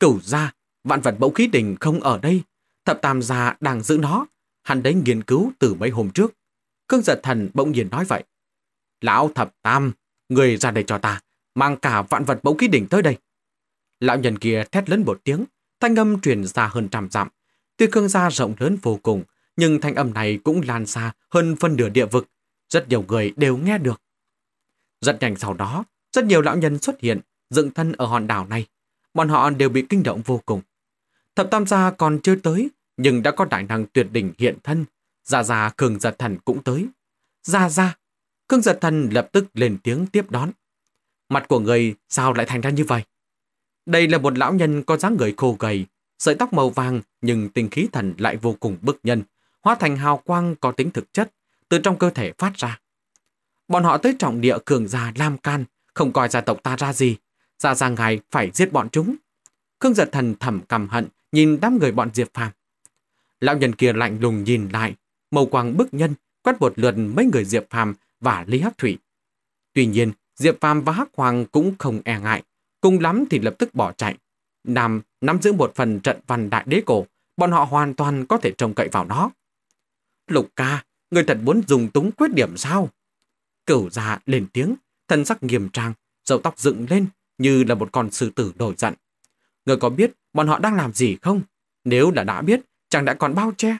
Speaker 1: Cửu ra, vạn vật mẫu khí đình không ở đây, thập tam gia đang giữ nó, hắn đấy nghiên cứu từ mấy hôm trước. Khương Giật Thần bỗng nhiên nói vậy. Lão thập tam, người ra đây cho ta, mang cả vạn vật mẫu khí đỉnh tới đây. Lão nhân kia thét lớn một tiếng, thanh âm truyền ra hơn trăm dặm. Tuy Khương gia rộng lớn vô cùng, nhưng thanh âm này cũng lan xa hơn phân nửa địa vực. Rất nhiều người đều nghe được. Rất nhanh sau đó, rất nhiều lão nhân xuất hiện, dựng thân ở hòn đảo này. Bọn họ đều bị kinh động vô cùng. Thập Tam Gia còn chưa tới, nhưng đã có đại năng tuyệt đỉnh hiện thân. Gia Gia Cường Giật Thần cũng tới. Gia Gia! Cường Giật Thần lập tức lên tiếng tiếp đón. Mặt của người sao lại thành ra như vậy? Đây là một lão nhân có dáng người khô gầy, sợi tóc màu vàng nhưng tinh khí thần lại vô cùng bức nhân, hóa thành hào quang có tính thực chất, từ trong cơ thể phát ra. Bọn họ tới trọng địa cường già Lam Can, không coi gia tộc ta ra gì, ra dạ ra ngài phải giết bọn chúng. Khương giật thần thầm căm hận, nhìn đám người bọn Diệp Phàm. Lão nhân kia lạnh lùng nhìn lại, màu quang bức nhân, quét một lượt mấy người Diệp Phàm và Lý Hắc Thủy. Tuy nhiên, Diệp Phàm và Hắc Hoàng cũng không e ngại, cùng lắm thì lập tức bỏ chạy. Nam nắm giữ một phần trận văn đại đế cổ, bọn họ hoàn toàn có thể trông cậy vào nó. Lục ca, người thật muốn dùng túng quyết điểm sao? Cửu già lên tiếng, thân sắc nghiêm trang, dậu tóc dựng lên như là một con sư tử nổi giận. Người có biết bọn họ đang làm gì không? Nếu là đã biết, chẳng đã còn bao che.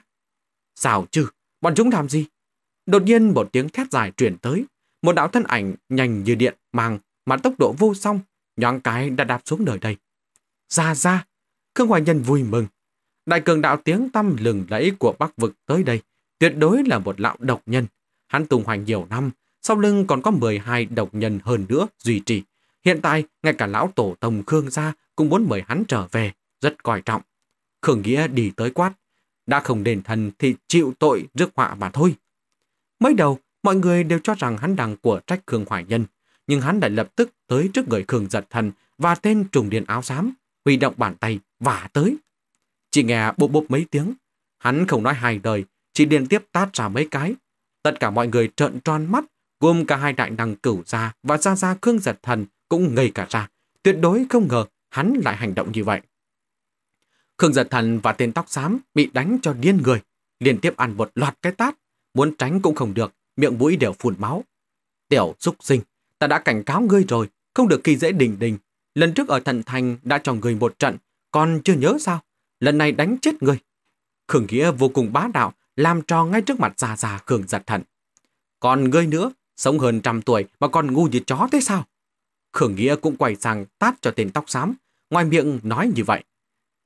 Speaker 1: Sao chứ, bọn chúng làm gì? Đột nhiên một tiếng thét dài truyền tới, một đạo thân ảnh nhanh như điện mang mà tốc độ vô song, nhoáng cái đã đạp xuống đời đây. Ra ra, Khương Hoài Nhân vui mừng. Đại cường đạo tiếng tâm lừng lẫy của Bắc Vực tới đây, Tuyệt đối là một lão độc nhân. Hắn tung hoành nhiều năm, sau lưng còn có 12 độc nhân hơn nữa duy trì. Hiện tại, ngay cả lão tổ tông Khương gia cũng muốn mời hắn trở về, rất coi trọng. Khương Nghĩa đi tới quát, đã không đền thần thì chịu tội rước họa mà thôi. Mới đầu, mọi người đều cho rằng hắn đang của trách Khương Hoài Nhân, nhưng hắn đã lập tức tới trước người Khương Giật Thần và tên trùng điền áo xám, huy động bàn tay vả tới. Chỉ nghe bốp bốp mấy tiếng, hắn không nói hai đời, chỉ liên tiếp tát ra mấy cái. Tất cả mọi người trợn tròn mắt, gồm cả hai đại đằng cửu gia và gia gia Khương Giật Thần cũng ngây cả ra. Tuyệt đối không ngờ hắn lại hành động như vậy. Khương Giật Thần và tên tóc xám bị đánh cho điên người, liên tiếp ăn một loạt cái tát, muốn tránh cũng không được, miệng mũi đều phun máu. Tiểu Dục Sinh, ta đã cảnh cáo ngươi rồi, không được kỳ dễ đình đình. Lần trước ở thần thành đã cho người một trận, còn chưa nhớ sao? Lần này đánh chết người. Khương Nghĩa vô cùng bá đạo, làm trò ngay trước mặt già già Khương giật thận. Còn ngươi nữa, sống hơn trăm tuổi mà còn ngu như chó thế sao? Khương Nghĩa cũng quay sang tát cho tên tóc xám, ngoài miệng nói như vậy.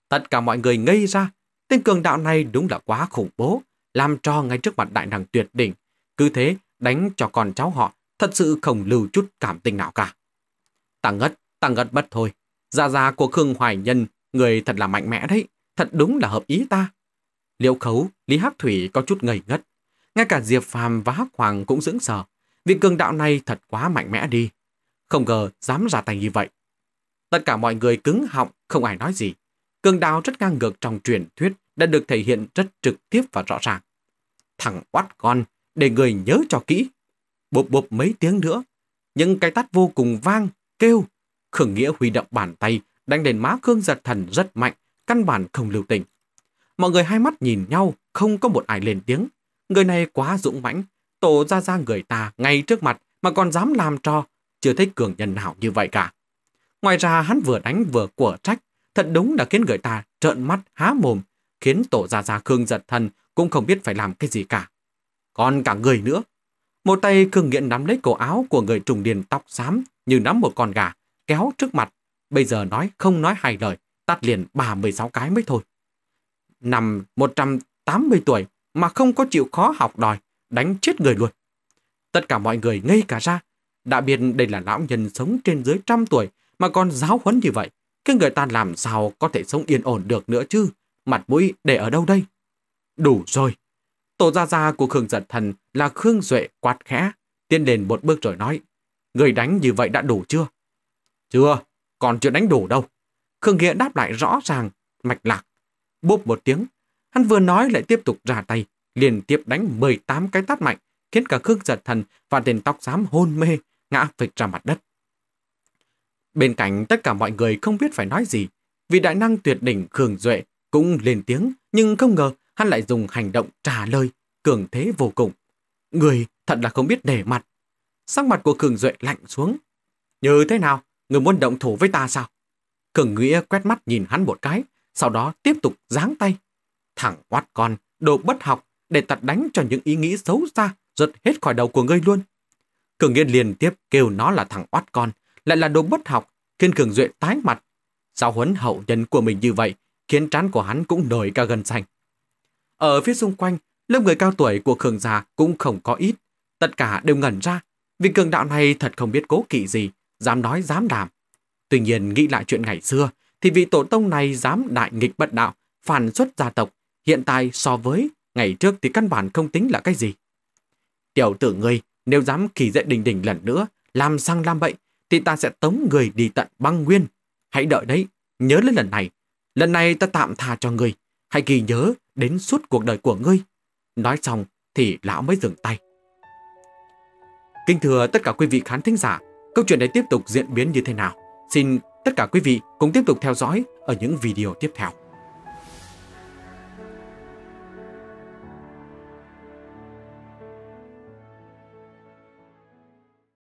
Speaker 1: Tất cả mọi người ngây ra, tên cường đạo này đúng là quá khủng bố, làm trò ngay trước mặt đại năng tuyệt đỉnh. Cứ thế, đánh cho con cháu họ, thật sự không lưu chút cảm tình nào cả. Ta ngất, ta ngất bất thôi. già già của Khương Hoài Nhân, người thật là mạnh mẽ đấy, thật đúng là hợp ý ta. Liễu Khấu, Lý Hắc Thủy có chút ngây ngất. Ngay cả Diệp Phàm và Hắc Hoàng cũng sững sợ. Vị cường đạo này thật quá mạnh mẽ đi. Không ngờ dám ra tay như vậy. Tất cả mọi người cứng họng, không ai nói gì. Cường đạo rất ngang ngược trong truyền thuyết đã được thể hiện rất trực tiếp và rõ ràng. Thằng oát con, để người nhớ cho kỹ. Bộp bộp mấy tiếng nữa, những cái tát vô cùng vang, kêu. Khương Nghĩa huy động bàn tay, đánh đền má Khương giật thần rất mạnh, căn bản không lưu tình. Mọi người hai mắt nhìn nhau, không có một ai lên tiếng. Người này quá dũng mãnh, tổ ra ra người ta ngay trước mặt mà còn dám làm trò, chưa thấy cường nhân nào như vậy cả. Ngoài ra hắn vừa đánh vừa của trách, thật đúng là khiến người ta trợn mắt há mồm, khiến tổ ra ra Khương giật thần cũng không biết phải làm cái gì cả. Còn cả người nữa. Một tay Khương Nghiện nắm lấy cổ áo của người trùng điền tóc xám như nắm một con gà, kéo trước mặt. Bây giờ nói không nói hai lời, tắt liền 36 cái mới thôi. Năm 180 tuổi mà không có chịu khó học đòi, đánh chết người luôn. Tất cả mọi người ngây cả ra, đã biết đây là lão nhân sống trên dưới trăm tuổi mà còn giáo huấn như vậy. Cái người ta làm sao có thể sống yên ổn được nữa chứ? Mặt mũi để ở đâu đây? Đủ rồi. Tổ gia gia của Khương Giật Thần là Khương Duệ quát khẽ, tiến lên một bước rồi nói. Người đánh như vậy đã đủ chưa? Chưa, còn chưa đánh đủ đâu. Khương Nghĩa đáp lại rõ ràng, mạch lạc bốp một tiếng. Hắn vừa nói lại tiếp tục ra tay, liên tiếp đánh 18 cái tát mạnh, khiến cả Khương giật thần và tên tóc xám hôn mê, ngã phịch ra mặt đất. Bên cạnh tất cả mọi người không biết phải nói gì, vì đại năng tuyệt đỉnh Khương Duệ cũng lên tiếng, nhưng không ngờ hắn lại dùng hành động trả lời, cường thế vô cùng. Người thật là không biết để mặt. Sắc mặt của Khương Duệ lạnh xuống. Như thế nào? Người muốn động thủ với ta sao? Khương Nghĩa quét mắt nhìn hắn một cái, sau đó tiếp tục giáng tay. Thẳng oát con, đồ bất học, để tạt đánh cho những ý nghĩ xấu xa, giật hết khỏi đầu của ngươi luôn. Cường Nghiên liên tiếp kêu nó là thằng oát con, lại là đồ bất học, khiến Cường Duệ tái mặt. giao huấn hậu nhân của mình như vậy, khiến trán của hắn cũng nổi cả gần xanh. Ở phía xung quanh, lớp người cao tuổi của Cường già cũng không có ít. Tất cả đều ngẩn ra, vì cường đạo này thật không biết cố kỵ gì, dám nói dám đảm. Tuy nhiên nghĩ lại chuyện ngày xưa, thì vị tổ tông này dám đại nghịch bất đạo, phản xuất gia tộc, hiện tại so với ngày trước thì căn bản không tính là cái gì. Tiểu tử ngươi, nếu dám kỳ dậy đình đình lần nữa, làm sang làm bậy, thì ta sẽ tống người đi tận băng nguyên. Hãy đợi đấy, nhớ lên lần này. Lần này ta tạm tha cho ngươi, hãy ghi nhớ đến suốt cuộc đời của ngươi. Nói xong thì lão mới dừng tay. Kính thưa tất cả quý vị khán thính giả, câu chuyện này tiếp tục diễn biến như thế nào? Xin Tất cả quý vị cùng tiếp tục theo dõi ở những video tiếp theo.